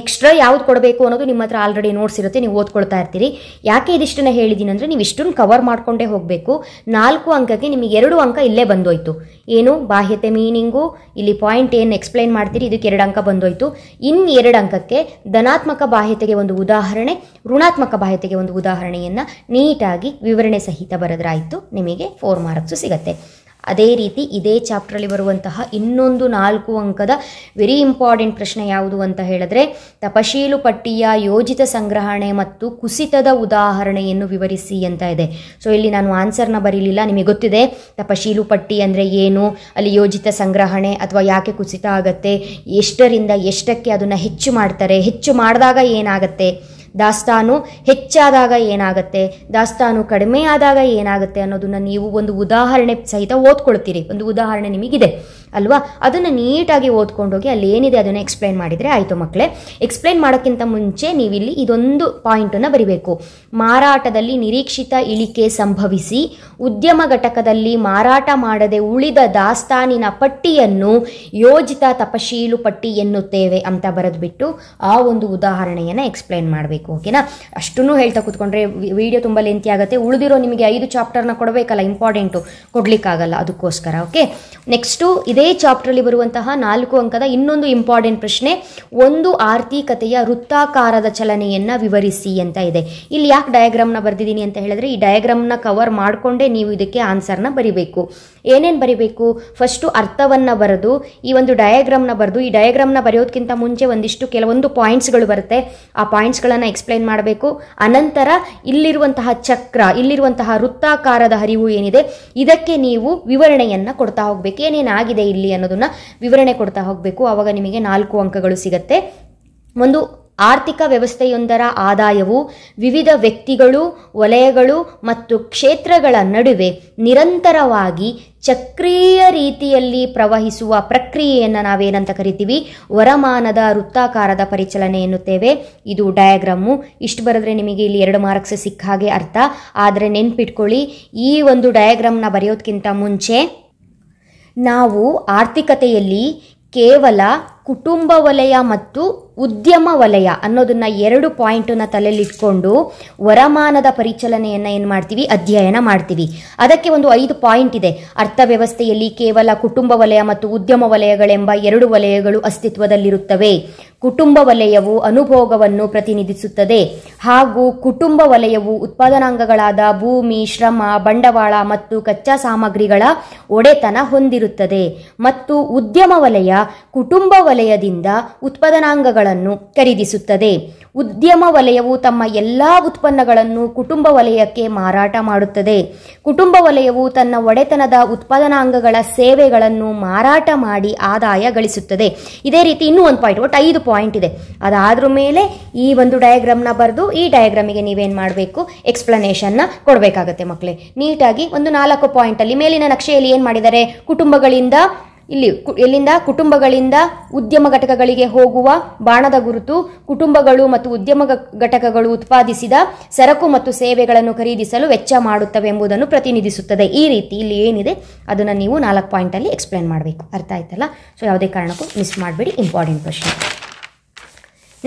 ಎಕ್ಸ್ಟ್ರಾ ಯಾವ್ದು ಕೊಡಬೇಕು ಅನ್ನೋದು ನಿಮ್ಮ ಹತ್ರ ಆಲ್ರೆಡಿ ನೋಟ್ಸ್ ಇರುತ್ತೆ ನೀವು ಓದ್ಕೊಳ್ತಾ ಇರ್ತೀರಿ ಯಾಕೆ ಇದಿಷ್ಟನ್ನು ಹೇಳಿದ್ದೀನಿ ಅಂದರೆ ನೀವು ಇಷ್ಟನ್ನು ಕವರ್ ಮಾಡ್ಕೊಂಡೇ ಹೋಗಬೇಕು ನಾಲ್ಕು ಅಂಕಕ್ಕೆ ನಿಮಗೆ ಎರಡು ಅಂಕ ಇಲ್ಲೇ ಬಂದೋಯ್ತು ಏನು ಬಾಹ್ಯತೆ ಮೀನಿಂಗು ಇಲ್ಲಿ ಪಾಯಿಂಟ್ ಏನು ಎಕ್ಸ್ಪ್ಲೈನ್ ಮಾಡ್ತೀರಿ ಇದಕ್ಕೆ ಎರಡು ಅಂಕ ಬಂದೋಯ್ತು ಇನ್ನು ಎರಡು ಅಂಕಕ್ಕೆ ಧನಾತ್ಮಕ ಬಾಹ್ಯತೆಗೆ ಒಂದು ಉದಾಹರಣೆ ಋಣಾತ್ಮಕ ಬಾಹ್ಯತೆಗೆ ಒಂದು ಉದಾಹರಣೆಯನ್ನು ನೀಟಾಗಿ ವಿವರಣೆ ಸಹಿತ ಬರೆದ್ರಾಯಿತು ನಿಮಗೆ ಫೋರ್ ಮಾರ್ಕ್ಸು ಸಿಗುತ್ತೆ ಅದೇ ರೀತಿ ಇದೇ ಚಾಪ್ಟ್ರಲ್ಲಿ ಬರುವಂತಹ ಇನ್ನೊಂದು ನಾಲ್ಕು ಅಂಕದ ವೆರಿ ಇಂಪಾರ್ಟೆಂಟ್ ಪ್ರಶ್ನೆ ಯಾವುದು ಅಂತ ಹೇಳಿದ್ರೆ ತಪಶೀಲು ಪಟ್ಟಿಯ ಯೋಜಿತ ಸಂಗ್ರಹಣೆ ಮತ್ತು ಕುಸಿತದ ಉದಾಹರಣೆಯನ್ನು ವಿವರಿಸಿ ಅಂತ ಇದೆ ಸೊ ಇಲ್ಲಿ ನಾನು ಆನ್ಸರ್ನ ಬರೀಲಿಲ್ಲ ನಿಮಗೆ ಗೊತ್ತಿದೆ ತಪಶೀಲು ಪಟ್ಟಿ ಅಂದರೆ ಏನು ಅಲ್ಲಿ ಯೋಜಿತ ಸಂಗ್ರಹಣೆ ಅಥವಾ ಯಾಕೆ ಕುಸಿತ ಆಗುತ್ತೆ ಎಷ್ಟರಿಂದ ಎಷ್ಟಕ್ಕೆ ಅದನ್ನು ಹೆಚ್ಚು ಮಾಡ್ತಾರೆ ಹೆಚ್ಚು ಮಾಡಿದಾಗ ಏನಾಗುತ್ತೆ ದಾಸ್ತಾನು ಹೆಚ್ಚಾದಾಗ ಏನಾಗುತ್ತೆ ದಾಸ್ತಾನು ಕಡಿಮೆ ಆದಾಗ ಏನಾಗುತ್ತೆ ಅನ್ನೋದನ್ನ ನೀವು ಒಂದು ಉದಾಹರಣೆ ಸಹಿತ ಓದ್ಕೊಳ್ತೀರಿ ಒಂದು ಉದಾಹರಣೆ ನಿಮಗಿದೆ ಅಲ್ವಾ ಅದನ್ನು ನೀಟಾಗಿ ಓದ್ಕೊಂಡೋಗಿ ಅಲ್ಲಿ ಏನಿದೆ ಅದನ್ನು ಎಕ್ಸ್ಪ್ಲೈನ್ ಮಾಡಿದರೆ ಆಯಿತು ಮಕ್ಕಳೇ ಎಕ್ಸ್ಪ್ಲೈನ್ ಮಾಡೋಕ್ಕಿಂತ ಮುಂಚೆ ನೀವಿಲ್ಲಿ ಇದೊಂದು ಪಾಯಿಂಟನ್ನು ಬರಿಬೇಕು ಮಾರಾಟದಲ್ಲಿ ನಿರೀಕ್ಷಿತ ಇಳಿಕೆ ಸಂಭವಿಸಿ ಉದ್ಯಮ ಘಟಕದಲ್ಲಿ ಮಾರಾಟ ಮಾಡದೆ ಉಳಿದ ದಾಸ್ತಾನಿನ ಪಟ್ಟಿಯನ್ನು ಯೋಜಿತ ತಪಶೀಲು ಪಟ್ಟಿ ಎನ್ನುತ್ತೇವೆ ಅಂತ ಬರೆದು ಬಿಟ್ಟು ಆ ಒಂದು ಉದಾಹರಣೆಯನ್ನು ಎಕ್ಸ್ಪ್ಲೈನ್ ಮಾಡಬೇಕು ಓಕೆನಾ ಅಷ್ಟನ್ನು ಹೇಳ್ತಾ ಕೂತ್ಕೊಂಡ್ರೆ ವಿಡಿಯೋ ತುಂಬ ಲೆಂತಿ ಆಗುತ್ತೆ ಉಳಿದಿರೋ ನಿಮಗೆ ಐದು ಚಾಪ್ಟರ್ನ ಕೊಡಬೇಕಲ್ಲ ಇಂಪಾರ್ಟೆಂಟು ಕೊಡಲಿಕ್ಕಾಗಲ್ಲ ಅದಕ್ಕೋಸ್ಕರ ಓಕೆ ನೆಕ್ಸ್ಟು ಇದೇ ಇದೇ ಅಲ್ಲಿ ಬರುವಂತಹ ನಾಲ್ಕು ಅಂಕದ ಇನ್ನೊಂದು ಇಂಪಾರ್ಟೆಂಟ್ ಪ್ರಶ್ನೆ ಒಂದು ಆರ್ಥಿಕತೆಯ ವೃತ್ತಾಕಾರದ ಚಲನೆಯನ್ನ ವಿವರಿಸಿ ಅಂತ ಇದೆ ಇಲ್ಲಿ ಯಾಕೆ ಡಯಾಗ್ರಾಮ್ನ ಬರೆದಿದ್ದೀನಿ ಅಂತ ಹೇಳಿದ್ರೆ ಈ ಡಯಾಗ್ರಾಮ್ನ ಕವರ್ ಮಾಡಿಕೊಂಡೇ ನೀವು ಇದಕ್ಕೆ ಆನ್ಸರ್ನ ಬರಿಬೇಕು ಏನೇನು ಬರಿಬೇಕು ಫಸ್ಟು ಅರ್ಥವನ್ನ ಬರೆದು ಈ ಒಂದು ಡಯಾಗ್ರಾಮ್ನ ಬರೆದು ಈ ಡಯಾಗ್ರಾಮ್ನ ಬರೆಯೋದಕ್ಕಿಂತ ಮುಂಚೆ ಒಂದಿಷ್ಟು ಕೆಲವೊಂದು ಪಾಯಿಂಟ್ಸ್ಗಳು ಬರುತ್ತೆ ಆ ಪಾಯಿಂಟ್ಸ್ ಗಳನ್ನ ಎಕ್ಸ್ಪ್ಲೈನ್ ಮಾಡಬೇಕು ಅನಂತರ ಇಲ್ಲಿರುವಂತಹ ಚಕ್ರ ಇಲ್ಲಿರುವಂತಹ ವೃತ್ತಾಕಾರದ ಹರಿವು ಏನಿದೆ ಇದಕ್ಕೆ ನೀವು ವಿವರಣೆಯನ್ನ ಕೊಡ್ತಾ ಹೋಗ್ಬೇಕು ಏನೇನಾಗಿದೆ ಇಲ್ಲಿ ಅನ್ನೋದನ್ನ ವಿವರಣೆ ಕೊಡ್ತಾ ಹೋಗಬೇಕು ಆವಾಗ ನಿಮಗೆ ನಾಲ್ಕು ಅಂಕಗಳು ಸಿಗತ್ತೆ ಒಂದು ಆರ್ಥಿಕ ವ್ಯವಸ್ಥೆಯೊಂದರ ಆದಾಯವು ವಿವಿಧ ವ್ಯಕ್ತಿಗಳು ವಲಯಗಳು ಮತ್ತು ಕ್ಷೇತ್ರಗಳ ನಡುವೆ ನಿರಂತರವಾಗಿ ಚಕ್ರೀಯ ರೀತಿಯಲ್ಲಿ ಪ್ರವಹಿಸುವ ಪ್ರಕ್ರಿಯೆಯನ್ನು ನಾವೇನಂತ ಕರಿತೀವಿ ವರಮಾನದ ವೃತ್ತಾಕಾರದ ಪರಿಚಲನೆ ಎನ್ನುತ್ತೇವೆ ಇದು ಡಯಾಗ್ರಾಮು ಇಷ್ಟು ಬರೆದ್ರೆ ನಿಮಗೆ ಇಲ್ಲಿ ಎರಡು ಮಾರ್ಕ್ಸ್ ಸಿಕ್ಕ ಹಾಗೆ ಅರ್ಥ ಆದರೆ ನೆನ್ಪಿಟ್ಕೊಳ್ಳಿ ಈ ಒಂದು ಡಯಾಗ್ರಾಮ್ನ ಬರೆಯೋದಕ್ಕಿಂತ ಮುಂಚೆ ನಾವು ಆರ್ಥಿಕತೆಯಲ್ಲಿ ಕೇವಲ ಕುಟುಂಬ ವಲಯ ಮತ್ತು ಉದ್ಯಮ ವಲಯ ಅನ್ನೋದನ್ನ ಎರಡು ಪಾಯಿಂಟನ್ನು ತಲೆಯಲ್ಲಿಟ್ಕೊಂಡು ವರಮಾನದ ಪರಿಚಲನೆಯನ್ನು ಏನು ಮಾಡ್ತೀವಿ ಅಧ್ಯಯನ ಮಾಡ್ತೀವಿ ಅದಕ್ಕೆ ಒಂದು ಐದು ಪಾಯಿಂಟ್ ಇದೆ ಅರ್ಥವ್ಯವಸ್ಥೆಯಲ್ಲಿ ಕೇವಲ ಕುಟುಂಬ ವಲಯ ಮತ್ತು ಉದ್ಯಮ ವಲಯಗಳೆಂಬ ಎರಡು ವಲಯಗಳು ಅಸ್ತಿತ್ವದಲ್ಲಿರುತ್ತವೆ ಕುಟುಂಬ ವಲಯವು ಅನುಭೋಗವನ್ನು ಪ್ರತಿನಿಧಿಸುತ್ತದೆ ಹಾಗೂ ಕುಟುಂಬ ವಲಯವು ಉತ್ಪಾದನಾಂಗಗಳಾದ ಭೂಮಿ ಶ್ರಮ ಬಂಡವಾಳ ಮತ್ತು ಕಚ್ಚಾ ಸಾಮಗ್ರಿಗಳ ಒಡೆತನ ಹೊಂದಿರುತ್ತದೆ ಮತ್ತು ಉದ್ಯಮ ವಲಯ ಕುಟುಂಬ ವಲಯದಿಂದ ಉತ್ಪಾದನಾಂಗಗಳನ್ನು ಖರೀದಿಸುತ್ತದೆ ಉದ್ಯಮ ವಲಯವು ತಮ್ಮ ಎಲ್ಲ ಉತ್ಪನ್ನಗಳನ್ನು ಕುಟುಂಬ ವಲಯಕ್ಕೆ ಮಾರಾಟ ಮಾಡುತ್ತದೆ ಕುಟುಂಬ ವಲಯವು ತನ್ನ ಒಡೆತನದ ಉತ್ಪಾದನಾಂಗಗಳ ಸೇವೆಗಳನ್ನು ಮಾರಾಟ ಮಾಡಿ ಆದಾಯ ಗಳಿಸುತ್ತದೆ ಇದೇ ರೀತಿ ಇನ್ನೂ ಒಂದು ಪಾಯಿಂಟ್ ಒಟ್ಟು ಐದು ಪಾಯಿಂಟ್ ಪಾಯಿಂಟ್ ಇದೆ ಅದಾದ್ರ ಮೇಲೆ ಈ ಒಂದು ಡಯಾಗ್ರಾಮ್ನ ಬರೆದು ಈ ಡಯಾಗ್ರಾಮಿಗೆ ನೀವೇನು ಮಾಡಬೇಕು ಎಕ್ಸ್ಪ್ಲನೇಷನ್ನ ಕೊಡಬೇಕಾಗತ್ತೆ ಮಕ್ಕಳೇ ನೀಟಾಗಿ ಒಂದು ನಾಲ್ಕು ಪಾಯಿಂಟಲ್ಲಿ ಮೇಲಿನ ನಕ್ಷೆಯಲ್ಲಿ ಏನು ಮಾಡಿದ್ದಾರೆ ಕುಟುಂಬಗಳಿಂದ ಇಲ್ಲಿ ಎಲ್ಲಿಂದ ಕುಟುಂಬಗಳಿಂದ ಉದ್ಯಮ ಘಟಕಗಳಿಗೆ ಹೋಗುವ ಬಾಣದ ಗುರುತು ಕುಟುಂಬಗಳು ಮತ್ತು ಉದ್ಯಮ ಘಟಕಗಳು ಉತ್ಪಾದಿಸಿದ ಸರಕು ಮತ್ತು ಸೇವೆಗಳನ್ನು ಖರೀದಿಸಲು ವೆಚ್ಚ ಮಾಡುತ್ತವೆ ಎಂಬುದನ್ನು ಪ್ರತಿನಿಧಿಸುತ್ತದೆ ಈ ರೀತಿ ಇಲ್ಲಿ ಏನಿದೆ ಅದನ್ನು ನೀವು ನಾಲ್ಕು ಪಾಯಿಂಟಲ್ಲಿ ಎಕ್ಸ್ಪ್ಲೇನ್ ಮಾಡಬೇಕು ಅರ್ಥ ಆಯ್ತಲ್ಲ ಸೊ ಯಾವುದೇ ಕಾರಣಕ್ಕೂ ಮಿಸ್ ಮಾಡಬೇಡಿ ಇಂಪಾರ್ಟೆಂಟ್ ಕ್ವಶನ್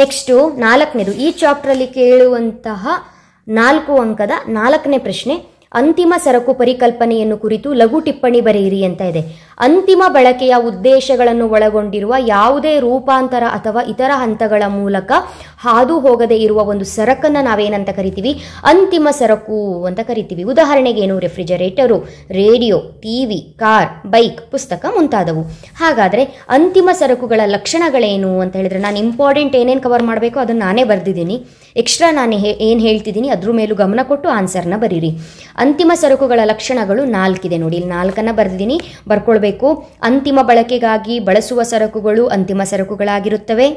ನೆಕ್ಸ್ಟು ನಾಲ್ಕನೇದು ಈ ಚಾಪ್ಟ್ರಲ್ಲಿ ಕೇಳುವಂತಹ ನಾಲ್ಕು ಅಂಕದ ನಾಲ್ಕನೇ ಪ್ರಶ್ನೆ ಅಂತಿಮ ಸರಕು ಪರಿಕಲ್ಪನೆಯನ್ನು ಕುರಿತು ಲಘು ಟಿಪ್ಪಣಿ ಬರೆಯಿರಿ ಅಂತ ಇದೆ ಅಂತಿಮ ಬಳಕೆಯ ಉದ್ದೇಶಗಳನ್ನು ಒಳಗೊಂಡಿರುವ ಯಾವುದೇ ರೂಪಾಂತರ ಅಥವಾ ಇತರ ಹಂತಗಳ ಮೂಲಕ ಹಾದು ಹೋಗದೆ ಇರುವ ಒಂದು ಸರಕನ್ನು ನಾವೇನಂತ ಕರಿತೀವಿ ಅಂತಿಮ ಸರಕು ಅಂತ ಕರಿತೀವಿ ಉದಾಹರಣೆಗೆ ಏನು refrigerator radio TV car bike ಪುಸ್ತಕ ಮುಂತಾದವು ಹಾಗಾದರೆ ಅಂತಿಮ ಸರಕುಗಳ ಲಕ್ಷಣಗಳೇನು ಅಂತ ಹೇಳಿದ್ರೆ ನಾನು ಇಂಪಾರ್ಟೆಂಟ್ ಏನೇನು ಕವರ್ ಮಾಡಬೇಕು ಅದನ್ನು ನಾನೇ ಬರೆದಿದ್ದೀನಿ ಎಕ್ಸ್ಟ್ರಾ ನಾನು ಏನು ಹೇಳ್ತಿದ್ದೀನಿ ಅದ್ರ ಮೇಲೂ ಗಮನ ಕೊಟ್ಟು ಆನ್ಸರ್ನ ಬರೀರಿ ಅಂತಿಮ ಸರಕುಗಳ ಲಕ್ಷಣಗಳು ನಾಲ್ಕಿದೆ ನೋಡಿ ಇಲ್ಲಿ ನಾಲ್ಕನ್ನು ಬರೆದಿದ್ದೀನಿ ಬರ್ಕೊಳ್ಬೇಕು ಅಂತಿಮ ಬಳಕೆಗಾಗಿ ಬಳಸುವ ಸರಕುಗಳು ಅಂತಿಮ ಸರಕುಗಳಾಗಿರುತ್ತವೆ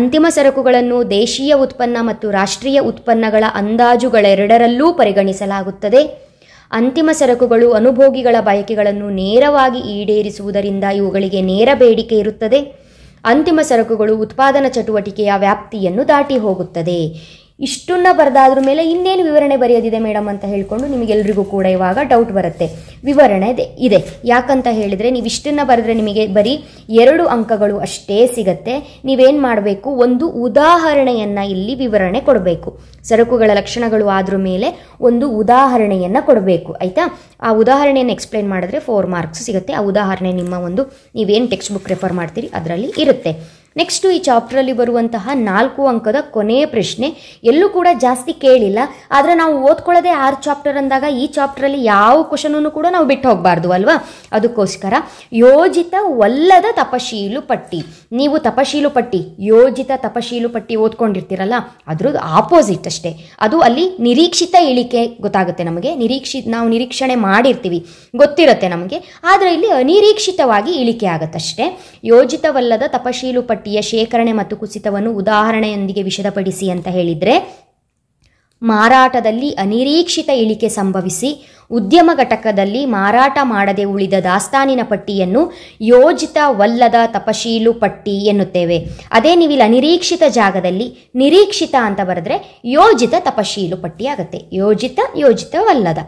ಅಂತಿಮ ಸರಕುಗಳನ್ನು ದೇಶೀಯ ಉತ್ಪನ್ನ ಮತ್ತು ರಾಷ್ಟ್ರೀಯ ಉತ್ಪನ್ನಗಳ ಅಂದಾಜುಗಳೆರಡರಲ್ಲೂ ಪರಿಗಣಿಸಲಾಗುತ್ತದೆ ಅಂತಿಮ ಸರಕುಗಳು ಅನುಭೋಗಿಗಳ ಬಯಕೆಗಳನ್ನು ನೇರವಾಗಿ ಈಡೇರಿಸುವುದರಿಂದ ಇವುಗಳಿಗೆ ನೇರ ಬೇಡಿಕೆ ಇರುತ್ತದೆ ಅಂತಿಮ ಸರಕುಗಳು ಉತ್ಪಾದನಾ ಚಟುವಟಿಕೆಯ ವ್ಯಾಪ್ತಿಯನ್ನು ದಾಟಿ ಹೋಗುತ್ತದೆ ಇಷ್ಟನ್ನ ಬರೆದಾದ್ರ ಮೇಲೆ ಇನ್ನೇನು ವಿವರಣೆ ಬರೆಯೋದಿದೆ ಮೇಡಮ್ ಅಂತ ಹೇಳಿಕೊಂಡು ನಿಮಗೆಲ್ರಿಗೂ ಕೂಡ ಇವಾಗ ಡೌಟ್ ಬರುತ್ತೆ ವಿವರಣೆ ಇದೆ ಯಾಕಂತ ಹೇಳಿದರೆ ನೀವು ಇಷ್ಟನ್ನ ಬರೆದ್ರೆ ನಿಮಗೆ ಬರೀ ಎರಡು ಅಂಕಗಳು ಅಷ್ಟೇ ಸಿಗತ್ತೆ ನೀವೇನು ಮಾಡಬೇಕು ಒಂದು ಉದಾಹರಣೆಯನ್ನು ಇಲ್ಲಿ ವಿವರಣೆ ಕೊಡಬೇಕು ಸರಕುಗಳ ಲಕ್ಷಣಗಳು ಆದ್ರ ಮೇಲೆ ಒಂದು ಉದಾಹರಣೆಯನ್ನು ಕೊಡಬೇಕು ಆಯಿತಾ ಆ ಉದಾಹರಣೆಯನ್ನು ಎಕ್ಸ್ಪ್ಲೈನ್ ಮಾಡಿದ್ರೆ ಫೋರ್ ಮಾರ್ಕ್ಸ್ ಸಿಗುತ್ತೆ ಆ ಉದಾಹರಣೆ ನಿಮ್ಮ ಒಂದು ನೀವೇನು ಟೆಕ್ಸ್ಟ್ ಬುಕ್ ರೆಫರ್ ಮಾಡ್ತೀರಿ ಅದರಲ್ಲಿ ಇರುತ್ತೆ ನೆಕ್ಸ್ಟು ಈ ಚಾಪ್ಟ್ರಲ್ಲಿ ಬರುವಂತಹ ನಾಲ್ಕು ಅಂಕದ ಕೊನೆಯ ಪ್ರಶ್ನೆ ಎಲ್ಲೂ ಕೂಡ ಜಾಸ್ತಿ ಕೇಳಿಲ್ಲ ಆದರೆ ನಾವು ಓದ್ಕೊಳ್ಳೋದೇ ಆರು ಚಾಪ್ಟರ್ ಅಂದಾಗ ಈ ಚಾಪ್ಟ್ರಲ್ಲಿ ಯಾವ ಕ್ವಶನನ್ನು ಕೂಡ ನಾವು ಬಿಟ್ಟು ಹೋಗಬಾರ್ದು ಅಲ್ವಾ ಅದಕ್ಕೋಸ್ಕರ ಯೋಜಿತ ತಪಶೀಲು ಪಟ್ಟಿ ನೀವು ತಪಶೀಲು ಪಟ್ಟಿ ಯೋಜಿತ ತಪಶೀಲು ಪಟ್ಟಿ ಓದ್ಕೊಂಡಿರ್ತೀರಲ್ಲ ಅದ್ರದ್ದು ಆಪೋಸಿಟ್ ಅಷ್ಟೇ ಅದು ಅಲ್ಲಿ ನಿರೀಕ್ಷಿತ ಇಳಿಕೆ ಗೊತ್ತಾಗುತ್ತೆ ನಮಗೆ ನಿರೀಕ್ಷಿ ನಾವು ನಿರೀಕ್ಷಣೆ ಮಾಡಿರ್ತೀವಿ ಗೊತ್ತಿರುತ್ತೆ ನಮಗೆ ಆದರೆ ಇಲ್ಲಿ ಅನಿರೀಕ್ಷಿತವಾಗಿ ಇಳಿಕೆ ಆಗುತ್ತಷ್ಟೇ ಯೋಜಿತವಲ್ಲದ ತಪಶೀಲು ಪಟ್ಟಿ ಪಟ್ಟಿಯ ಶೇಖರಣೆ ಮತ್ತು ಕುಸಿತವನ್ನು ಉದಾಹರಣೆಯೊಂದಿಗೆ ವಿಷದಪಡಿಸಿ ಅಂತ ಹೇಳಿದ್ರೆ. ಮಾರಾಟದಲ್ಲಿ ಅನಿರೀಕ್ಷಿತ ಇಳಿಕೆ ಸಂಭವಿಸಿ ಉದ್ಯಮ ಘಟಕದಲ್ಲಿ ಮಾರಾಟ ಮಾಡದೆ ಉಳಿದ ದಾಸ್ತಾನಿನ ಪಟ್ಟಿಯನ್ನು ಯೋಜಿತವಲ್ಲದ ತಪಶೀಲು ಪಟ್ಟಿ ಎನ್ನುತ್ತೇವೆ ಅದೇ ನೀವಿಲ್ಲಿ ಅನಿರೀಕ್ಷಿತ ಜಾಗದಲ್ಲಿ ನಿರೀಕ್ಷಿತ ಅಂತ ಬರೆದ್ರೆ ಯೋಜಿತ ತಪಶೀಲು ಪಟ್ಟಿ ಆಗುತ್ತೆ ಯೋಜಿತ ಯೋಜಿತವಲ್ಲದ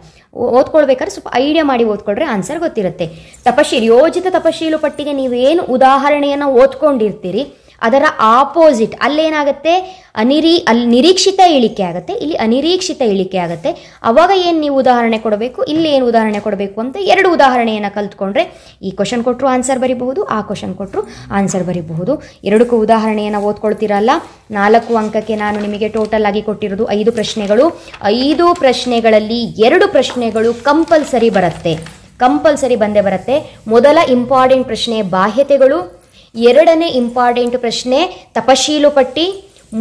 ಓದ್ಕೊಳ್ಬೇಕಾದ್ರೆ ಸ್ವಲ್ಪ ಐಡಿಯಾ ಮಾಡಿ ಓದ್ಕೊಳ್ರೆ ಆನ್ಸರ್ ಗೊತ್ತಿರುತ್ತೆ ತಪಶೀಲು ಯೋಜಿತ ತಪಶೀಲು ಪಟ್ಟಿಗೆ ನೀವೇನು ಉದಾಹರಣೆಯನ್ನು ಓದ್ಕೊಂಡಿರ್ತೀರಿ ಅದರ ಆಪೋಸಿಟ್ ಅಲ್ಲೇನಾಗುತ್ತೆ ಅನಿರೀ ಅಲ್ಲಿ ನಿರೀಕ್ಷಿತ ಇಳಿಕೆ ಆಗುತ್ತೆ ಇಲ್ಲಿ ಅನಿರೀಕ್ಷಿತ ಇಳಿಕೆ ಆಗುತ್ತೆ ಅವಾಗ ಏನು ನೀವು ಉದಾಹರಣೆ ಕೊಡಬೇಕು ಇಲ್ಲಿ ಏನು ಉದಾಹರಣೆ ಕೊಡಬೇಕು ಅಂತ ಎರಡು ಉದಾಹರಣೆಯನ್ನು ಕಲ್ತ್ಕೊಂಡ್ರೆ ಈ ಕ್ವಶನ್ ಕೊಟ್ಟರು ಆನ್ಸರ್ ಬರಿಬಹುದು ಆ ಕ್ವಶನ್ ಕೊಟ್ಟರು ಆನ್ಸರ್ ಬರಿಬಹುದು ಎರಡಕ್ಕೂ ಉದಾಹರಣೆಯನ್ನು ಓದ್ಕೊಳ್ತಿರಲ್ಲ ನಾಲ್ಕು ಅಂಕಕ್ಕೆ ನಾನು ನಿಮಗೆ ಟೋಟಲ್ ಆಗಿ ಕೊಟ್ಟಿರೋದು ಐದು ಪ್ರಶ್ನೆಗಳು ಐದು ಪ್ರಶ್ನೆಗಳಲ್ಲಿ ಎರಡು ಪ್ರಶ್ನೆಗಳು ಕಂಪಲ್ಸರಿ ಬರುತ್ತೆ ಕಂಪಲ್ಸರಿ ಬಂದೇ ಬರುತ್ತೆ ಮೊದಲ ಇಂಪಾರ್ಟೆಂಟ್ ಪ್ರಶ್ನೆ ಬಾಹ್ಯತೆಗಳು ಎರಡನೇ ಇಂಪಾರ್ಟೆಂಟ್ ಪ್ರಶ್ನೆ ತಪಶೀಲು ಪಟ್ಟಿ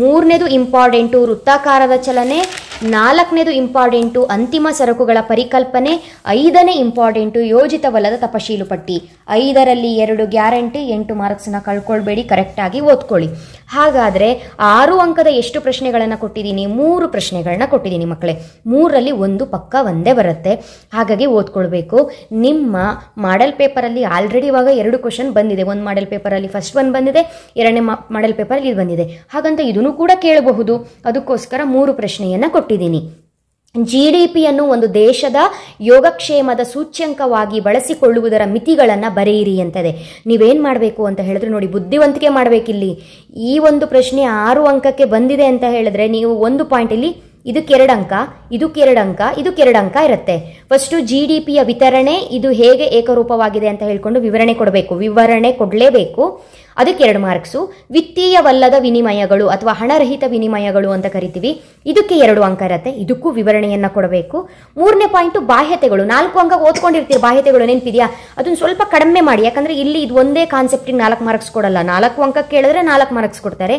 ಮೂರನೇದು ಇಂಪಾರ್ಟೆಂಟು ವೃತ್ತಾಕಾರದ ಚಲನೆ ನಾಲ್ಕನೇದು ಇಂಪಾರ್ಟೆಂಟು ಅಂತಿಮ ಸರಕುಗಳ ಪರಿಕಲ್ಪನೆ ಐದನೇ ಇಂಪಾರ್ಟೆಂಟು ಯೋಜಿತವಲ್ಲದ ತಪಶೀಲು ಪಟ್ಟಿ ಐದರಲ್ಲಿ ಎರಡು ಗ್ಯಾರಂಟಿ ಎಂಟು ಮಾರ್ಕ್ಸನ್ನ ಕಳ್ಕೊಳ್ಬೇಡಿ ಕರೆಕ್ಟಾಗಿ ಓದ್ಕೊಳ್ಳಿ ಹಾಗಾದರೆ ಆರು ಅಂಕದ ಎಷ್ಟು ಪ್ರಶ್ನೆಗಳನ್ನು ಕೊಟ್ಟಿದ್ದೀನಿ ಮೂರು ಪ್ರಶ್ನೆಗಳನ್ನ ಕೊಟ್ಟಿದ್ದೀನಿ ಮಕ್ಕಳೇ ಮೂರರಲ್ಲಿ ಒಂದು ಪಕ್ಕ ಒಂದೇ ಬರುತ್ತೆ ಹಾಗಾಗಿ ಓದ್ಕೊಳ್ಬೇಕು ನಿಮ್ಮ ಮಾಡೆಲ್ ಪೇಪರಲ್ಲಿ ಆಲ್ರೆಡಿ ಇವಾಗ ಎರಡು ಕ್ವಶನ್ ಬಂದಿದೆ ಒಂದು ಮಾಡೆಲ್ ಪೇಪರಲ್ಲಿ ಫಸ್ಟ್ ಒನ್ ಬಂದಿದೆ ಎರಡನೇ ಮಾಡೆಲ್ ಪೇಪರಲ್ಲಿ ಇದು ಬಂದಿದೆ ಹಾಗಂತ ಇದನ್ನು ಕೂಡ ಕೇಳಬಹುದು ಅದಕ್ಕೋಸ್ಕರ ಮೂರು ಪ್ರಶ್ನೆಯನ್ನು ಕೊಟ್ಟಿದ್ದೀನಿ ಜಿ ಡಿ ಪಿಯನ್ನು ಒಂದು ದೇಶದ ಯೋಗಕ್ಷೇಮದ ಸೂಚ್ಯಂಕವಾಗಿ ಬಳಸಿಕೊಳ್ಳುವುದರ ಮಿತಿಗಳನ್ನು ಬರೆಯಿರಿ ಅಂತದೆ ನೀವೇನು ಮಾಡಬೇಕು ಅಂತ ಹೇಳಿದ್ರೆ ನೋಡಿ ಬುದ್ಧಿವಂತಿಕೆ ಮಾಡಬೇಕಿಲ್ಲಿ ಈ ಒಂದು ಪ್ರಶ್ನೆ ಆರು ಅಂಕಕ್ಕೆ ಬಂದಿದೆ ಅಂತ ಹೇಳಿದ್ರೆ ನೀವು ಒಂದು ಪಾಯಿಂಟ್ ಇಲ್ಲಿ ಇದಕ್ಕೆರಡು ಅಂಕ ಇದಕ್ಕೆರಡು ಅಂಕ ಇದಕ್ಕೆರಡು ಅಂಕ ಇರುತ್ತೆ ಫಸ್ಟು ಜಿ ಡಿ ಪಿಯ ವಿತರಣೆ ಇದು ಹೇಗೆ ಏಕರೂಪವಾಗಿದೆ ಅಂತ ಹೇಳ್ಕೊಂಡು ವಿವರಣೆ ಕೊಡಬೇಕು ವಿವರಣೆ ಕೊಡಲೇಬೇಕು ಅದಕ್ಕೆ ಎರಡು ಮಾರ್ಕ್ಸು ವಿತ್ತೀಯವಲ್ಲದ ವಿನಿಮಯಗಳು ಅಥವಾ ಹಣರಹಿತ ವಿನಿಮಯಗಳು ಅಂತ ಕರಿತೀವಿ ಇದಕ್ಕೆ ಎರಡು ಅಂಕ ಇರುತ್ತೆ ಇದಕ್ಕೂ ವಿವರಣೆಯನ್ನ ಕೊಡಬೇಕು ಮೂರನೇ ಪಾಯಿಂಟು ಬಾಹ್ಯತೆಗಳು ನಾಲ್ಕು ಅಂಕ ಓದ್ಕೊಂಡಿರ್ತೀವಿ ಬಾಹ್ಯತೆಗಳು ನೆನಪಿದೆಯಾ ಅದನ್ನ ಸ್ವಲ್ಪ ಕಡಿಮೆ ಮಾಡಿ ಯಾಕಂದ್ರೆ ಇಲ್ಲಿ ಇದು ಒಂದೇ ಕಾನ್ಸೆಪ್ಟಿಗೆ ನಾಲ್ಕು ಮಾರ್ಕ್ಸ್ ಕೊಡಲ್ಲ ನಾಲ್ಕು ಅಂಕ ಕೇಳಿದ್ರೆ ನಾಲ್ಕು ಮಾರ್ಕ್ಸ್ ಕೊಡ್ತಾರೆ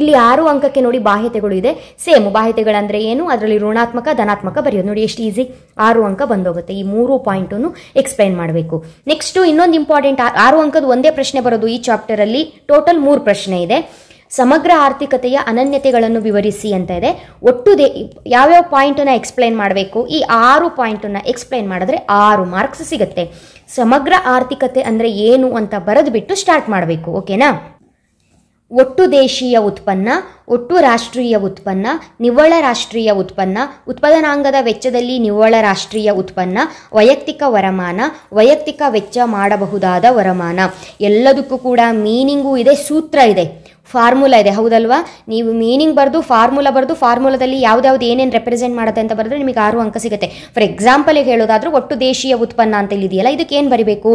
ಇಲ್ಲಿ ಆರು ಅಂಕಕ್ಕೆ ನೋಡಿ ಬಾಹ್ಯತೆಗಳು ಇದೆ ಸೇಮ್ ಬಾಹ್ಯತೆಗಳಂದ್ರೆ ಏನು ಅದರಲ್ಲಿ ಋಣಾತ್ಮಕ ಧನಾತ್ಮಕ ಬರೆಯೋದು ನೋಡಿ ಎಷ್ಟು ಈಸಿ ಆರು ಅಂಕ ಬಂದೋಗುತ್ತೆ ಈ ಮೂರು ಪಾಯಿಂಟನ್ನು ಎಕ್ಸ್ಪ್ಲೈನ್ ಮಾಡಬೇಕು ನೆಕ್ಸ್ಟು ಇನ್ನೊಂದು ಇಂಪಾರ್ಟೆಂಟ್ ಆರು ಅಂಕದ ಒಂದೇ ಪ್ರಶ್ನೆ ಬರೋದು ಈ ಚಾಪ್ಟರ್ ಅಲ್ಲಿ ಟೋಟಲ್ ಮೂರು ಪ್ರಶ್ನೆ ಇದೆ ಸಮಗ್ರ ಆರ್ಥಿಕತೆಯ ಅನನ್ಯತೆಗಳನ್ನು ವಿವರಿಸಿ ಅಂತ ಇದೆ ಒಟ್ಟು ದೇ ಯಾವ್ಯಾವ ಪಾಯಿಂಟನ್ನು ಎಕ್ಸ್ಪ್ಲೈನ್ ಮಾಡಬೇಕು ಈ ಆರು ಪಾಯಿಂಟನ್ನು ಎಕ್ಸ್ಪ್ಲೈನ್ ಮಾಡಿದ್ರೆ ಆರು ಮಾರ್ಕ್ಸ್ ಸಿಗುತ್ತೆ ಸಮಗ್ರ ಆರ್ಥಿಕತೆ ಅಂದ್ರೆ ಏನು ಅಂತ ಬಿಟ್ಟು ಸ್ಟಾರ್ಟ್ ಮಾಡಬೇಕು ಓಕೆನಾ ಒಟ್ಟು ದೇಶೀಯ ಉತ್ಪನ್ನ ಒಟ್ಟು ರಾಷ್ಟ್ರೀಯ ಉತ್ಪನ್ನ ನಿವ್ವಳ ರಾಷ್ಟ್ರೀಯ ಉತ್ಪನ್ನ ಉತ್ಪಾದನಾಂಗದ ವೆಚ್ಚದಲ್ಲಿ ನಿವ್ವಳ ರಾಷ್ಟ್ರೀಯ ಉತ್ಪನ್ನ ವೈಯಕ್ತಿಕ ವರಮಾನ ವೈಯಕ್ತಿಕ ವೆಚ್ಚ ಮಾಡಬಹುದಾದ ವರಮಾನ ಎಲ್ಲದಕ್ಕೂ ಕೂಡ ಮೀನಿಂಗೂ ಇದೆ ಸೂತ್ರ ಇದೆ ಫಾರ್ಮುಲಾ ಇದೆ ಹೌದಲ್ವಾ ನೀವು ಮೀನಿಂಗ್ ಬರೆದು ಫಾರ್ಮುಲಾ ಬರೆದು ಫಾರ್ಮುಲಾದಲ್ಲಿ ಯಾವ್ದಾವ್ದು ಏನೇನು ರೆಪ್ರೆಸೆಂಟ್ ಮಾಡುತ್ತೆ ಅಂತ ಬರೆದ್ರೆ ನಿಮಗೆ ಆರು ಅಂಕ ಸಿಗುತ್ತೆ ಫಾರ್ ಎಕ್ಸಾಂಪಲ್ಗೆ ಹೇಳೋದಾದ್ರೂ ಒಟ್ಟು ದೇಶೀಯ ಉತ್ಪನ್ನ ಅಂತ ಇದೆಯಲ್ಲ ಇದಕ್ಕೆ ಏನು ಬರಿಬೇಕು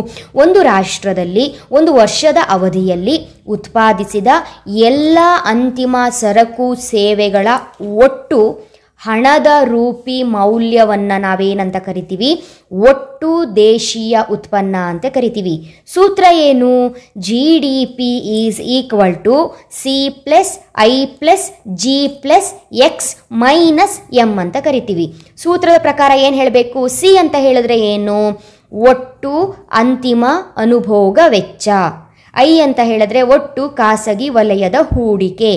ಒಂದು ರಾಷ್ಟ್ರದಲ್ಲಿ ಒಂದು ವರ್ಷದ ಅವಧಿಯಲ್ಲಿ ಉತ್ಪಾದಿಸಿದ ಎಲ್ಲ ಅಂತಿಮ ಸರಕು ಸೇವೆಗಳ ಒಟ್ಟು ಹಣದ ರೂಪಿ ಮೌಲ್ಯವನ್ನು ನಾವೇನಂತ ಕರಿತೀವಿ ಒಟ್ಟು ದೇಶೀಯ ಉತ್ಪನ್ನ ಅಂತ ಕರಿತೀವಿ ಸೂತ್ರ ಏನು G D P is equal to C plus I plus G plus X minus M ಅಂತ ಕರಿತೀವಿ ಸೂತ್ರದ ಪ್ರಕಾರ ಏನು ಹೇಳಬೇಕು ಸಿ ಅಂತ ಹೇಳಿದ್ರೆ ಏನು ಒಟ್ಟು ಅಂತಿಮ ಅನುಭೋಗ ವೆಚ್ಚ ಐ ಅಂತ ಹೇಳಿದ್ರೆ ಒಟ್ಟು ಖಾಸಗಿ ವಲಯದ ಹೂಡಿಕೆ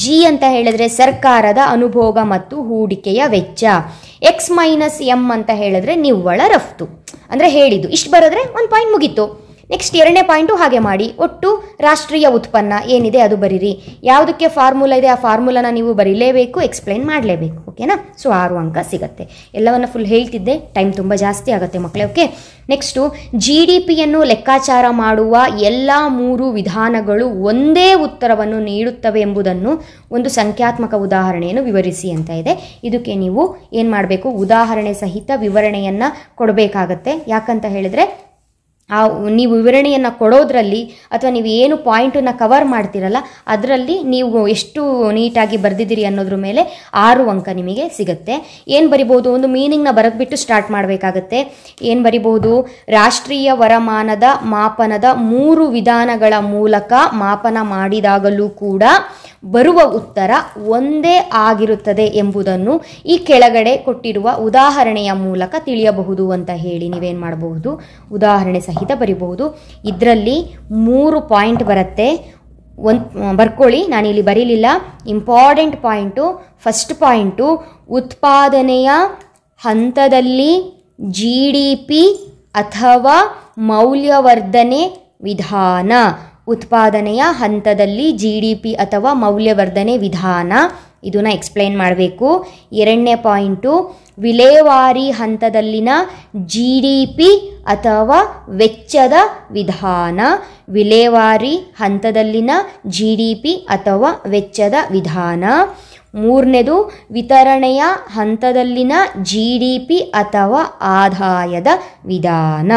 ಜಿ ಅಂತ ಹೇಳಿದ್ರೆ ಸರ್ಕಾರದ ಅನುಭೋಗ ಮತ್ತು ಹೂಡಿಕೆಯ ವೆಚ್ಚ ಎಕ್ಸ್ ಮೈನಸ್ ಎಂ ಅಂತ ಹೇಳಿದ್ರೆ ನಿವ್ವಳ ರಫ್ತು ಅಂದರೆ ಹೇಳಿದ್ದು ಇಷ್ಟು ಬರೋದ್ರೆ ಒಂದು ಪಾಯಿಂಟ್ ಮುಗೀತು ನೆಕ್ಸ್ಟ್ ಎರಡನೇ ಪಾಯಿಂಟು ಹಾಗೆ ಮಾಡಿ ಒಟ್ಟು ರಾಷ್ಟ್ರೀಯ ಉತ್ಪನ್ನ ಏನಿದೆ ಅದು ಬರೀರಿ ಯಾವುದಕ್ಕೆ ಫಾರ್ಮುಲಾ ಇದೆ ಆ ಫಾರ್ಮುಲಾನ ನೀವು ಬರೀಲೇಬೇಕು ಎಕ್ಸ್ಪ್ಲೈನ್ ಮಾಡಲೇಬೇಕು ಓಕೆನಾ ಸೊ ಆರು ಅಂಕ ಸಿಗುತ್ತೆ ಎಲ್ಲವನ್ನು ಫುಲ್ ಹೇಳ್ತಿದ್ದೆ ಟೈಮ್ ತುಂಬ ಜಾಸ್ತಿ ಆಗುತ್ತೆ ಮಕ್ಕಳೇ ಓಕೆ ನೆಕ್ಸ್ಟು ಜಿ ಡಿ ಪಿಯನ್ನು ಲೆಕ್ಕಾಚಾರ ಮಾಡುವ ಎಲ್ಲ ಮೂರು ವಿಧಾನಗಳು ಒಂದೇ ಉತ್ತರವನ್ನು ನೀಡುತ್ತವೆ ಎಂಬುದನ್ನು ಒಂದು ಸಂಖ್ಯಾತ್ಮಕ ಉದಾಹರಣೆಯನ್ನು ವಿವರಿಸಿ ಅಂತ ಇದೆ ಇದಕ್ಕೆ ನೀವು ಏನು ಮಾಡಬೇಕು ಉದಾಹರಣೆ ಸಹಿತ ವಿವರಣೆಯನ್ನು ಕೊಡಬೇಕಾಗತ್ತೆ ಯಾಕಂತ ಹೇಳಿದರೆ ಆ ನೀವು ವಿವರಣೆಯನ್ನು ಕೊಡೋದ್ರಲ್ಲಿ ಅಥವಾ ನೀವು ಏನು ಪಾಯಿಂಟನ್ನು ಕವರ್ ಮಾಡ್ತೀರಲ್ಲ ಅದರಲ್ಲಿ ನೀವು ಎಷ್ಟು ನೀಟಾಗಿ ಬರೆದಿದ್ದೀರಿ ಅನ್ನೋದ್ರ ಮೇಲೆ ಆರು ಅಂಕ ನಿಮಗೆ ಸಿಗುತ್ತೆ ಏನು ಬರಿಬೋದು ಒಂದು ಮೀನಿಂಗ್ನ ಬರೆದ್ಬಿಟ್ಟು ಸ್ಟಾರ್ಟ್ ಮಾಡಬೇಕಾಗತ್ತೆ ಏನು ಬರಿಬಹುದು ರಾಷ್ಟ್ರೀಯ ವರಮಾನದ ಮಾಪನದ ಮೂರು ವಿಧಾನಗಳ ಮೂಲಕ ಮಾಪನ ಮಾಡಿದಾಗಲೂ ಕೂಡ ಬರುವ ಉತ್ತರ ಒಂದೇ ಆಗಿರುತ್ತದೆ ಎಂಬುದನ್ನು ಈ ಕೆಳಗಡೆ ಕೊಟ್ಟಿರುವ ಉದಾಹರಣೆಯ ಮೂಲಕ ತಿಳಿಯಬಹುದು ಅಂತ ಹೇಳಿ ನೀವೇನು ಮಾಡಬಹುದು ಉದಾಹರಣೆ ಸಹಿತ ಸಹಿತ ಬರಿಬಹುದು ಇದರಲ್ಲಿ ಮೂರು ಪಾಯಿಂಟ್ ಬರುತ್ತೆ ಒಂದು ಬರ್ಕೊಳ್ಳಿ ಇಲ್ಲಿ ಬರೀಲಿಲ್ಲ ಇಂಪಾರ್ಟೆಂಟ್ ಪಾಯಿಂಟು ಫಸ್ಟ್ ಪಾಯಿಂಟು ಉತ್ಪಾದನೆಯ ಹಂತದಲ್ಲಿ ಜಿ ಡಿ ಪಿ ಅಥವಾ ಮೌಲ್ಯವರ್ಧನೆ ವಿಧಾನ ಉತ್ಪಾದನೆಯ ಹಂತದಲ್ಲಿ ಜಿ ಡಿ ಪಿ ಅಥವಾ ಮೌಲ್ಯವರ್ಧನೆ ವಿಧಾನ ಇದನ್ನು ಎಕ್ಸ್ಪ್ಲೈನ್ ಮಾಡಬೇಕು ಎರಡನೇ ಪಾಯಿಂಟು ವಿಲೇವಾರಿ ಹಂತದಲ್ಲಿನ ಜಿ ಡಿ ಪಿ ಅಥವಾ ವೆಚ್ಚದ ವಿಧಾನ ವಿಲೇವಾರಿ ಹಂತದಲ್ಲಿನ ಜಿ ಡಿ ಪಿ ಅಥವಾ ವೆಚ್ಚದ ವಿಧಾನ ಮೂರನೇದು ವಿತರಣೆಯ ಹಂತದಲ್ಲಿನ ಜಿ ಡಿ ಪಿ ಅಥವಾ ಆದಾಯದ ವಿಧಾನ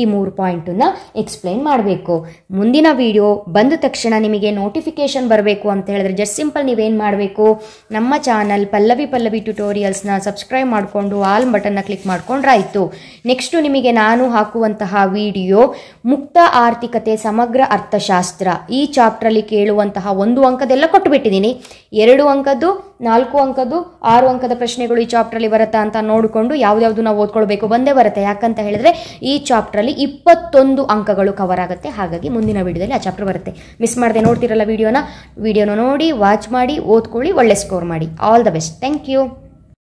ಈ ಮೂರು ಪಾಯಿಂಟನ್ನು ಎಕ್ಸ್ಪ್ಲೇನ್ ಮಾಡಬೇಕು ಮುಂದಿನ ವಿಡಿಯೋ ಬಂದ ತಕ್ಷಣ ನಿಮಗೆ ನೋಟಿಫಿಕೇಷನ್ ಬರಬೇಕು ಅಂತ ಹೇಳಿದ್ರೆ ಜಸ್ಟ್ ಸಿಂಪಲ್ ನೀವೇನು ಮಾಡಬೇಕು ನಮ್ಮ ಚಾನಲ್ ಪಲ್ಲವಿ ಪಲ್ಲವಿ ಟ್ಯುಟೋರಿಯಲ್ಸ್ನ ಸಬ್ಸ್ಕ್ರೈಬ್ ಮಾಡಿಕೊಂಡು ಆಲ್ ಬಟನ್ನ ಕ್ಲಿಕ್ ಆಯಿತು ನೆಕ್ಸ್ಟು ನಿಮಗೆ ನಾನು ಹಾಕುವಂತಹ ವಿಡಿಯೋ ಮುಕ್ತ ಆರ್ಥಿಕತೆ ಸಮಗ್ರ ಅರ್ಥಶಾಸ್ತ್ರ ಈ ಚಾಪ್ಟ್ರಲ್ಲಿ ಕೇಳುವಂತಹ ಒಂದು ಅಂಕದೆಲ್ಲ ಕೊಟ್ಟುಬಿಟ್ಟಿದ್ದೀನಿ ಎರಡು ಅಂಕದ್ದು ನಾಲ್ಕು ಅಂಕದ್ದು ಆರು ಅಂಕದ ಪ್ರಶ್ನೆಗಳು ಈ ಚಾಪ್ಟ್ರಲ್ಲಿ ಬರುತ್ತಾ ಅಂತ ನೋಡಿಕೊಂಡು ಯಾವ್ದಾವ್ದು ನಾವು ಓದ್ಕೊಳ್ಬೇಕು ಬಂದೇ ಬರುತ್ತೆ ಯಾಕಂತ ಹೇಳಿದ್ರೆ ಈ ಚಾಪ್ಟ್ರಲ್ಲಿ ಇಪ್ಪತ್ತೊಂದು ಅಂಕಗಳು ಕವರ್ ಆಗುತ್ತೆ ಹಾಗಾಗಿ ಮುಂದಿನ ವಿಡಿಯೋದಲ್ಲಿ ಆ ಚಾಪ್ಟರ್ ಬರುತ್ತೆ ಮಿಸ್ ಮಾಡದೆ ನೋಡ್ತಿರಲ್ಲ ವಿಡಿಯೋನ ವಿಡಿಯೋನ ನೋಡಿ ವಾಚ್ ಮಾಡಿ ಓದ್ಕೊಳ್ಳಿ ಒಳ್ಳೆ ಸ್ಕೋರ್ ಮಾಡಿ all the best thank you